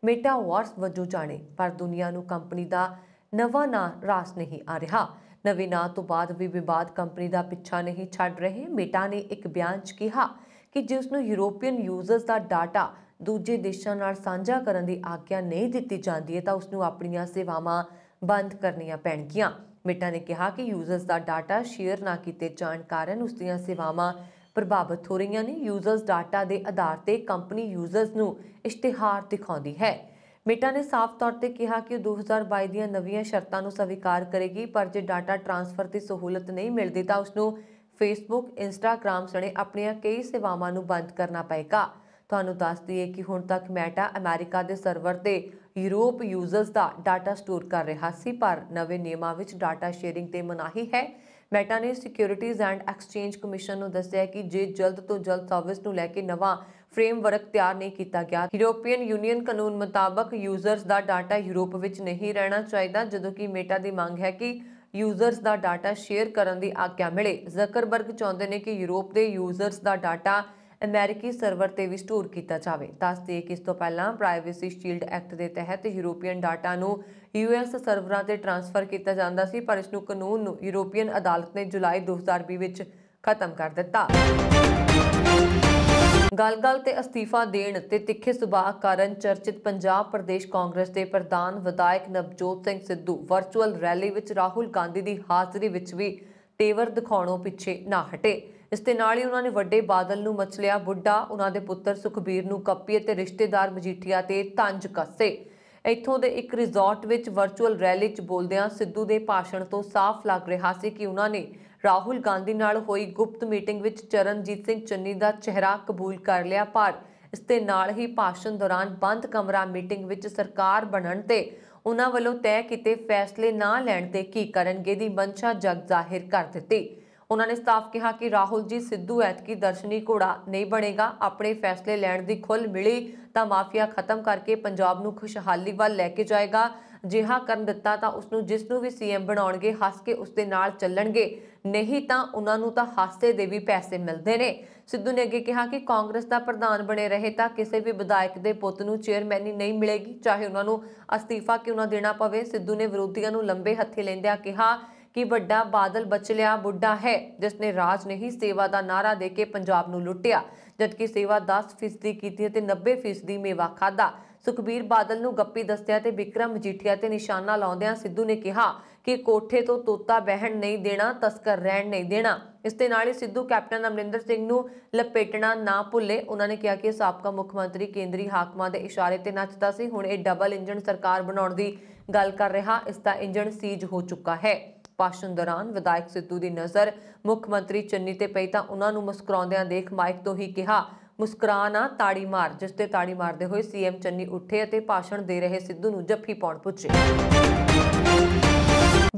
ਮੇਟਾ ਵਾਰਸ ਵਜੋਂ ਜਾਣੇ ਪਰ ਦੁਨੀਆ ਨੂੰ ਕੰਪਨੀ ਦਾ ਨਵਾਂ ਨਾਂ ਰਾਸ ਨਹੀਂ ਆ ਰਿਹਾ ਨਵੇਂ ਨਾਂ ਤੋਂ ਬਾਅਦ ਵੀ ਵਿਵਾਦ ਕੰਪਨੀ ਦਾ ਪਿੱਛਾ ਨਹੀਂ ਛੱਡ ਰਹੇ ਮੇਟਾ ਨੇ ਇੱਕ ਬਿਆਨ 'ਚ ਕਿਹਾ ਕਿ ਜਿਸ ਨੂੰ ਯੂਰੋਪੀਅਨ ਯੂਜ਼ਰਸ ਦਾ ਡਾਟਾ ਦੂਜੇ ਦੇਸ਼ਾਂ ਨਾਲ ਸਾਂਝਾ ਕਰਨ ਦੀ ਆਗਿਆ ਨਹੀਂ ਦਿੱਤੀ ਜਾਂਦੀ ਹੈ ਤਾਂ ਉਸ ਨੂੰ ਆਪਣੀਆਂ ਸੇਵਾਵਾਂ ਬੰਦ ਕਰਨੀਆਂ ਪੈਣਗੀਆਂ ਮਿੱਟਾ ਨੇ ਕਿਹਾ ਕਿ ਯੂਜ਼ਰਸ ਦਾ ਡਾਟਾ ਸ਼ੇਅਰ ਨਾ ਕੀਤੇ ਜਾਣ ਕਾਰਨ ਉਸ ਦੀਆਂ ਸੇਵਾਵਾਂ ਪ੍ਰਭਾਵਿਤ ਹੋ ਰਹੀਆਂ ਨੇ ਯੂਜ਼ਰਸ ਡਾਟਾ ਦੇ ਆਧਾਰ ਤੇ ਕੰਪਨੀ ਯੂਜ਼ਰਸ ਨੂੰ ਇਸ਼ਤਿਹਾਰ ਦਿਖਾਉਂਦੀ ਹੈ ਮਿੱਟਾ ਨੇ ਸਾਫ਼ ਤੌਰ ਤੇ ਕਿਹਾ ਕਿ 2022 ਦੀਆਂ ਨਵੀਆਂ ਸ਼ਰਤਾਂ ਨੂੰ ਸਵੀਕਾਰ ਕਰੇਗੀ ਪਰ ਜੇ ਡਾਟਾ ਟ੍ਰਾਂਸਫਰ ਦੀ ਸਹੂਲਤ ਨਹੀਂ ਮਿਲਦੀ ਤਾਂ ਉਸ ਨੂੰ ਫੇਸਬੁੱਕ ਇੰਸਟਾਗ੍ਰam ਸਣੇ ਆਪਣੀਆਂ ਕਈ ਸੇਵਾਵਾਂ ਨੂੰ ਬੰਦ ਕਰਨਾ ਪਏਗਾ ਤੁਹਾਨੂੰ ਦੱਸ ਦਈਏ ਕਿ ਹੁਣ ਤੱਕ ਮੈਟਾ ਅਮਰੀਕਾ ਦੇ ਸਰਵਰ ਤੇ ਯੂਰਪ ਯੂਜ਼ਰਸ ਦਾ ਡਾਟਾ ਸਟੋਰ ਕਰ ਰਿਹਾ ਸੀ ਪਰ ਨਵੇਂ ਨਿਯਮਾਂ ਵਿੱਚ ਡਾਟਾ ਸ਼ੇਅਰਿੰਗ ਤੇ ਮਨਾਹੀ ਹੈ ਮੈਟਾ ਨੇ ਸਿਕਿਉਰਿਟੀਜ਼ ਐਂਡ ਐਕਸਚੇਂਜ ਕਮਿਸ਼ਨ ਨੂੰ ਦੱਸਿਆ ਕਿ ਜੇ ਜਲਦ ਤੋਂ ਜਲਦ ਸਰਵਿਸ ਨੂੰ ਲੈ ਕੇ ਨਵਾਂ ਫਰੇਮਵਰਕ ਤਿਆਰ ਨਹੀਂ ਕੀਤਾ ਗਿਆ ਯੂਰੋਪੀਅਨ ਯੂਨੀਅਨ ਕਾਨੂੰਨ ਮੁਤਾਬਕ ਯੂਜ਼ਰਸ ਦਾ ਡਾਟਾ ਯੂਰਪ ਵਿੱਚ ਨਹੀਂ ਰਹਿਣਾ ਚਾਹੀਦਾ ਜਦੋਂ ਕਿ ਮੈਟਾ ਦੀ ਮੰਗ ਹੈ ਕਿ ਯੂਜ਼ਰਸ ਦਾ ਡਾਟਾ ਸ਼ੇਅਰ ਕਰਨ ਦੀ ਆਗਿਆ ਮਿਲੇ ਜ਼ਕਰਬਰਗ ਚਾਹੁੰਦੇ ਨੇ ਕਿ ਯੂਰਪ ਦੇ ਯੂਜ਼ਰਸ ਦਾ ਡਾਟਾ ਅਮਰੀਕੀ ਸਰਵਰ ਤੇ ਵੀ ਸਟੋਰ ਕੀਤਾ ਜਾਵੇ ਦੱਸਦੇ ਕਿ ਇਸ ਤੋਂ ਪਹਿਲਾਂ ਪ੍ਰਾਈਵੇਸੀ ਸ਼ੀਲਡ ਐਕਟ ਦੇ ਤਹਿਤ ਯੂਰੋਪੀਅਨ ਡਾਟਾ ਨੂੰ ਯੂਐਸ ਸਰਵਰਾਂ ਤੇ ਟ੍ਰਾਂਸਫਰ ਕੀਤਾ ਜਾਂਦਾ ਸੀ ਪਰ ਇਸ ਨੂੰ ਕਾਨੂੰਨ ਨੂੰ ਯੂਰੋਪੀਅਨ ਅਦਾਲਤ ਨੇ ਜੁਲਾਈ 2020 ਵਿੱਚ ਖਤਮ ਕਰ ਦਿੱਤਾ ਗਲਗਲ ਤੇ ਅਸਤੀਫਾ ਦੇਣ ਤੇ ਤਿੱਖੇ ਸੁਭਾਅ ਕਾਰਨ ਚਰਚਿਤ ਪੰਜਾਬ ਪ੍ਰਦੇਸ਼ ਕਾਂਗਰਸ ਦੇ ਪ੍ਰਧਾਨ ਵਿਧਾਇਕ ਨਵਜੋਤ ਸਿੰਘ ਸਿੱਧੂ ਵਰਚੁਅਲ ਰੈਲੀ ਵਿੱਚ ਰਾਹੁਲ ਗਾਂਧੀ ਦੀ ਹਾਜ਼ਰੀ ਵਿੱਚ ਵੀ ਤੇਵਰ ਦਿਖਾਉਣੋਂ ਪਿੱਛੇ ਨਾ ਹਟੇ ਇਸ ਦੇ ਨਾਲ ਹੀ ਉਹਨਾਂ ਨੇ ਵੱਡੇ ਬਾਦਲ ਨੂੰ ਮਚਲਿਆ ਬੁੱਢਾ ਉਹਨਾਂ ਦੇ ਪੁੱਤਰ ਸੁਖਬੀਰ ਨੂੰ ਕੱਪੀ ਅਤੇ ਰਿਸ਼ਤੇਦਾਰ ਮਜੀਠੀਆ ਤੇ ਤੰਜ ਕੱਸੇ ਇੱਥੋਂ ਦੇ ਇੱਕ ਰਿਜ਼ੋਰਟ ਵਿੱਚ ਵਰਚੁਅਲ ਰੈਲੀ 'ਚ ਬੋਲਦਿਆਂ ਸਿੱਧੂ ਦੇ ਭਾਸ਼ਣ ਤੋਂ ਸਾਫ਼ ਲੱਗ ਰਿਹਾ ਸੀ ਕਿ ਉਹਨਾਂ ਨੇ ਰਾਹੁਲ ਗਾਂਧੀ ਨਾਲ ਹੋਈ ਗੁਪਤ ਮੀਟਿੰਗ ਵਿੱਚ ਚਰਨਜੀਤ ਸਿੰਘ ਚੰਨੀ ਦਾ ਚਿਹਰਾ ਕਬੂਲ ਕਰ ਲਿਆ ਪਰ ਇਸ ਦੇ ਨਾਲ ਹੀ ਭਾਸ਼ਣ ਦੌਰਾਨ ਬੰਦ ਕਮਰਾ ਮੀਟਿੰਗ ਵਿੱਚ ਸਰਕਾਰ ਬਣਨ ਤੇ ਉਹਨਾਂ ਵੱਲੋਂ ਤੈਅ ਕੀਤੇ ਫੈਸਲੇ ਨਾ ਲੈਣ ਤੇ ਕੀ ਕਰਨਗੇ ਦੀ ਮੰਸ਼ਾ ਜਗ ਜ਼ਾਹਿਰ ਕਰ ਦਿੱਤੀ ਉਹਨਾਂ ਨੇ ਸਾਫ਼ ਕਿਹਾ ਕਿ ਰਾਹੁਲ ਜੀ ਸਿੱਧੂ ਐਤਕੀ ਦਰਸ਼ਨੀ ਘੋੜਾ ਨਹੀਂ ਬਣੇਗਾ ਆਪਣੇ ਫੈਸਲੇ ਲੈਣ ਦੀ ਖੁੱਲ ਮਿਲੀ ਤਾਂ ਮਾਫੀਆ ਖਤਮ ਕਰਕੇ ਪੰਜਾਬ ਨੂੰ ਖੁਸ਼ਹਾਲੀ ਵੱਲ ਲੈ ਕੇ ਜਾਏਗਾ ਜਿਹਾ ਕਰਨ ਦਿੱਤਾ ਤਾਂ ਉਸ ਨੂੰ ਜਿਸ ਨੂੰ ਵੀ ਸੀਐਮ ਬਣਾਉਣਗੇ ਹੱਸ ਕੇ ਉਸ ਦੇ ਨਾਲ ਚੱਲਣਗੇ ਨਹੀਂ ਤਾਂ ਉਹਨਾਂ ਨੂੰ ਤਾਂ ਹਾਸੇ ਦੇ ਵੀ ਪੈਸੇ ਮਿਲਦੇ ਨੇ ਸਿੱਧੂ ਨੇ ਅੱਗੇ ਕਿਹਾ ਕਿ ਕਾਂਗਰਸ ਦਾ ਪ੍ਰਧਾਨ ਬਣੇ ਰਹੇ ਤਾਂ ਕਿਸੇ ਵੀ ਵਿਧਾਇਕ ਦੇ ਪੁੱਤ ਨੂੰ ਚੇਅਰਮੈਨੀ ਨਹੀਂ ਮਿਲੇਗੀ ਚਾਹੇ ਉਹਨਾਂ ਨੂੰ ਅਸਤੀਫਾ ਕਿਉਂ ਨਾ ਦੇਣਾ ਪਵੇ ਸਿੱਧੂ ਨੇ ਵਿਰੋਧੀਆਂ ਨੂੰ ਲੰਬੇ ਹੱਥੇ ਲੈਂਦਿਆਂ ਕਿਹਾ ਕਿ ਵੱਡਾ ਬਾਦਲ ਬਚਲਿਆ ਬੁੱਢਾ ਹੈ ਜਿਸ ਨੇ ਰਾਜ ਨਹੀਂ ਸੇਵਾ ਦਾ ਨਾਰਾ ਦੇ ਕੇ ਪੰਜਾਬ ਨੂੰ ਲੁੱਟਿਆ ਜਦਕਿ ਸੇਵਾ 10% ਕੀਤੀ ਤੇ 90% ਮੇਵਾ ਖਾਦਾ ਸੁਖਬੀਰ ਬਾਦਲ ਨੂੰ ਗੱਪੀ ਦੱਸਿਆ ਤੇ ਵਿਕਰਮ ਮਜੀਠੀਆ ਤੇ ਨਿਸ਼ਾਨਾ ਲਾਉਂਦਿਆਂ ਸਿੱਧੂ ਨੇ ਕਿਹਾ ਕਿ ਕੋਠੇ ਤੋਂ ਤੋਤਾ ਬਹਿਣ ਨਹੀਂ ਦੇਣਾ ਤਸਕਰ ਰਹਿਣ ਨਹੀਂ ਦੇਣਾ ਇਸ ਦੇ ਨਾਲ ਹੀ ਸਿੱਧੂ ਕੈਪਟਨ ਅਮਰਿੰਦਰ ਸਿੰਘ ਨੂੰ ਲਪੇਟਣਾ ਨਾ ਭੁੱਲੇ ਉਹਨਾਂ ਨੇ ਕਿਹਾ ਕਿ ਸਾਬਕਾ ਮੁੱਖ ਮੰਤਰੀ ਕੇਂਦਰੀ ਹਾਕਮਾਂ ਦੇ ਇਸ਼ਾਰੇ ਤੇ ਨੱਚਦਾ ਸੀ ਹੁਣ ਇਹ ਡਬਲ ਇੰਜਨ ਸਰਕਾਰ ਬਣਾਉਣ ਦੀ ਗੱਲ ਕਰ ਰਿਹਾ ਇਸ ਦਾ ਇੰਜਨ ਸੀਜ ਹੋ ਚੁੱਕਾ ਹੈ ਭਾਸ਼ਣ ਦੌਰਾਨ ਵਿਧਾਇਕ ਸਿੱਧੂ ਦੀ ਨਜ਼ਰ ਮੁੱਖ ਮੰਤਰੀ ਚੰਨੀ ਤੇ ਪਈ ਤਾਂ ਉਹਨਾਂ ਨੂੰ ਮੁਸਕਰਾਉਂਦਿਆਂ ਦੇਖ ਮਾਈਕ ਤੋਂ ਹੀ ਕਿਹਾ ਮੁਸਕਰਾਣਾ ਤਾੜੀ ਮਾਰ ਜਿਸ ਤੇ ਤਾੜੀ ਮਾਰਦੇ ਹੋਏ ਸੀਐਮ ਚੰਨੀ ਉੱਠੇ ਅਤੇ ਭਾਸ਼ਣ ਦੇ ਰਹੇ ਸਿੱਧੂ ਨੂੰ ਜੱਫੀ ਪਾਉਣ ਪੁੱਜੇ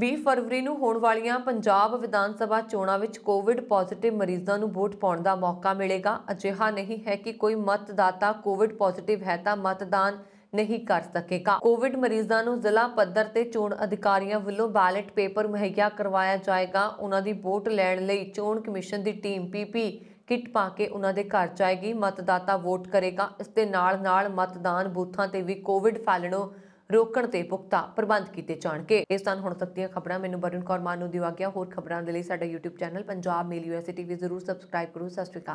20 ਫਰਵਰੀ ਨੂੰ ਹੋਣ ਵਾਲੀਆਂ ਪੰਜਾਬ ਵਿਧਾਨ ਸਭਾ ਚੋਣਾਂ ਵਿੱਚ ਕੋਵਿਡ ਪੋਜ਼ਿਟਿਵ ਮਰੀਜ਼ਾਂ ਨੂੰ ਵੋਟ ਪਾਉਣ ਦਾ ਮੌਕਾ ਮਿਲੇਗਾ ਅਜਿਹਾ ਨਹੀਂ ਹੈ ਕਿ ਕੋਈ ਮਤਦਾਤਾ ਕੋਵਿਡ ਪੋਜ਼ਿਟਿਵ ਹੈ ਤਾਂ ਮਤਦਾਨ ਨਹੀਂ ਕਰ ਸਕੇਗਾ ਕੋਵਿਡ ਮਰੀਜ਼ਾਂ ਨੂੰ ਜ਼ਿਲ੍ਹਾ ਪੱਧਰ ਤੇ ਚੋਣ ਅਧਿਕਾਰੀਆਂ ਵੱਲੋਂ ਬੈਲਟ ਪੇਪਰ ਮੁਹੱਈਆ ਕਰਵਾਇਆ ਜਾਏਗਾ ਉਹਨਾਂ ਦੀ ਵੋਟ ਲੈਣ ਲਈ ਚੋਣ ਕਮਿਸ਼ਨ ਦੀ ਟੀਮ ਪੀਪੀ ਕਿੱਟ ਪਾ ਕੇ ਉਹਨਾਂ ਦੇ ਘਰ ਜਾਏਗੀ ਮਤਦਾਤਾ ਵੋਟ ਕਰੇਗਾ ਇਸ ਦੇ ਨਾਲ ਨਾਲ ਮਤਦਾਨ ਬੂਥਾਂ ਤੇ ਵੀ ਕੋਵਿਡ ਫੈਲਣੋਂ ਰੋਕਣ ਤੇ ਪੁਖਤਾ ਪ੍ਰਬੰਧ ਕੀਤੇ ਜਾਣਗੇ ਇਸ ਤਨ ਹੁਣ ਤੱਕ ਦੀਆਂ ਖਬਰਾਂ ਮੈਨੂੰ ਬਰਨ ਕੌਰ ਮਾਨੂ ਦਿਵਾ ਗਿਆ ਹੋਰ ਖਬਰਾਂ ਦੇ ਲਈ ਸਾਡਾ YouTube channel Punjab Mail USA ਵੀ ਜ਼ਰੂਰ ਸਬਸਕ੍ਰਾਈਬ ਕਰੋ ਸਬਸਕ੍ਰਾਈਬ